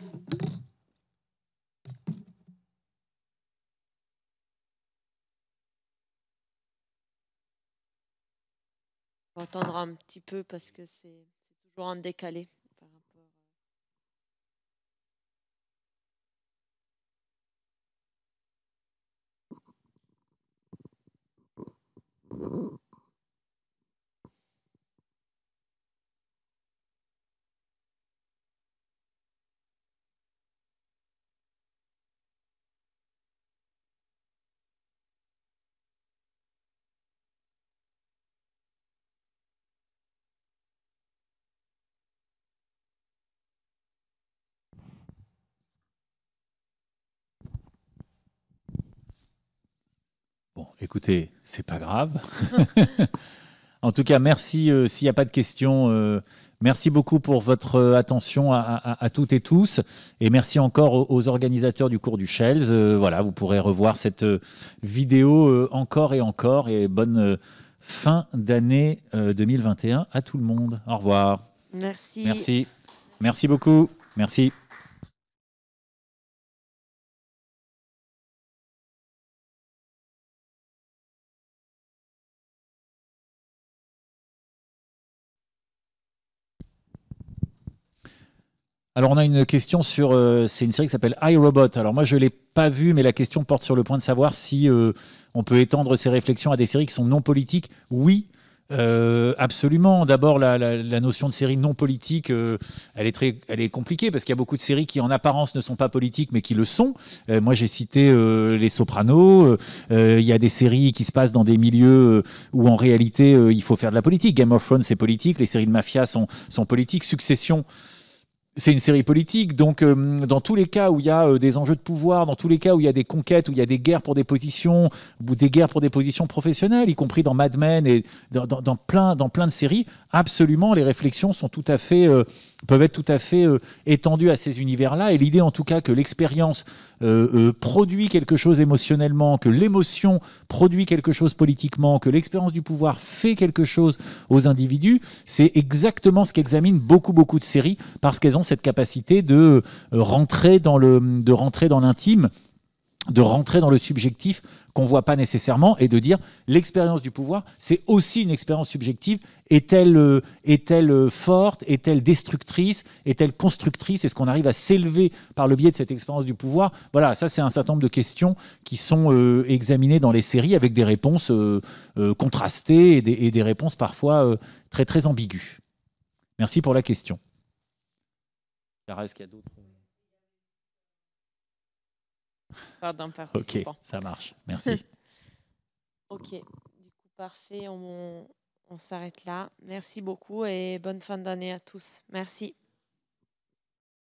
on va attendre un petit peu parce que c'est toujours en décalé. Par rapport... écoutez, c'est pas grave. en tout cas, merci. Euh, s'il n'y a pas de questions, euh, merci beaucoup pour votre euh, attention à, toutes et tous. Et merci encore aux, organisateurs du cours du Shells. voilà, vous pourrez revoir cette vidéo encore et encore. Et bonne fin d'année 2021 à tout le monde. Au revoir. Merci. Merci. Merci beaucoup. Merci. Alors on a une question sur, euh, c'est une série qui s'appelle iRobot. Alors moi je l'ai pas vue, mais la question porte sur le point de savoir si euh, on peut étendre ces réflexions à des séries qui sont non politiques. Oui, euh, absolument. D'abord, la, notion de série non politique, elle, est très, elle est compliquée parce qu'il y a beaucoup de séries qui, en apparence, ne sont pas politiques, mais qui le sont. moi, j'ai cité Les Sopranos. Il y a des séries qui se passent dans des milieux où, en réalité, il faut faire de la politique. Game of Thrones, c'est politique. Les séries de mafia sont, sont politiques. Succession c'est une série politique, donc euh, dans tous les cas où il y a euh, des enjeux de pouvoir, dans tous les cas où il y a des conquêtes, où il y a des guerres pour des positions, ou des guerres pour des positions professionnelles, y compris dans Mad Men et dans, plein, dans plein de séries, absolument, les réflexions sont tout à fait, euh, peuvent être tout à fait étendues à ces univers-là. Et l'idée, en tout cas, que l'expérience produit quelque chose émotionnellement, que l'émotion produit quelque chose politiquement, que l'expérience du pouvoir fait quelque chose aux individus, c'est exactement ce qu'examinent beaucoup, beaucoup de séries, parce qu'elles ont cette capacité de euh, rentrer dans le, de rentrer dans l'intime, de rentrer dans le subjectif qu'on voit pas nécessairement et de dire l'expérience du pouvoir, c'est aussi une expérience subjective. Est-elle euh, est euh, forte Est-elle destructrice Est-elle constructrice Est-ce qu'on arrive à s'élever par le biais de cette expérience du pouvoir Voilà, ça c'est un certain nombre de questions qui sont examinées dans les séries avec des réponses contrastées et des, et des, réponses parfois très très ambiguës. Merci pour la question ce qu'il y a d'autres euh Pardon, Ok, ça marche. Merci. ok, du coup, parfait. on s'arrête là. Merci beaucoup et bonne fin d'année à tous. Merci.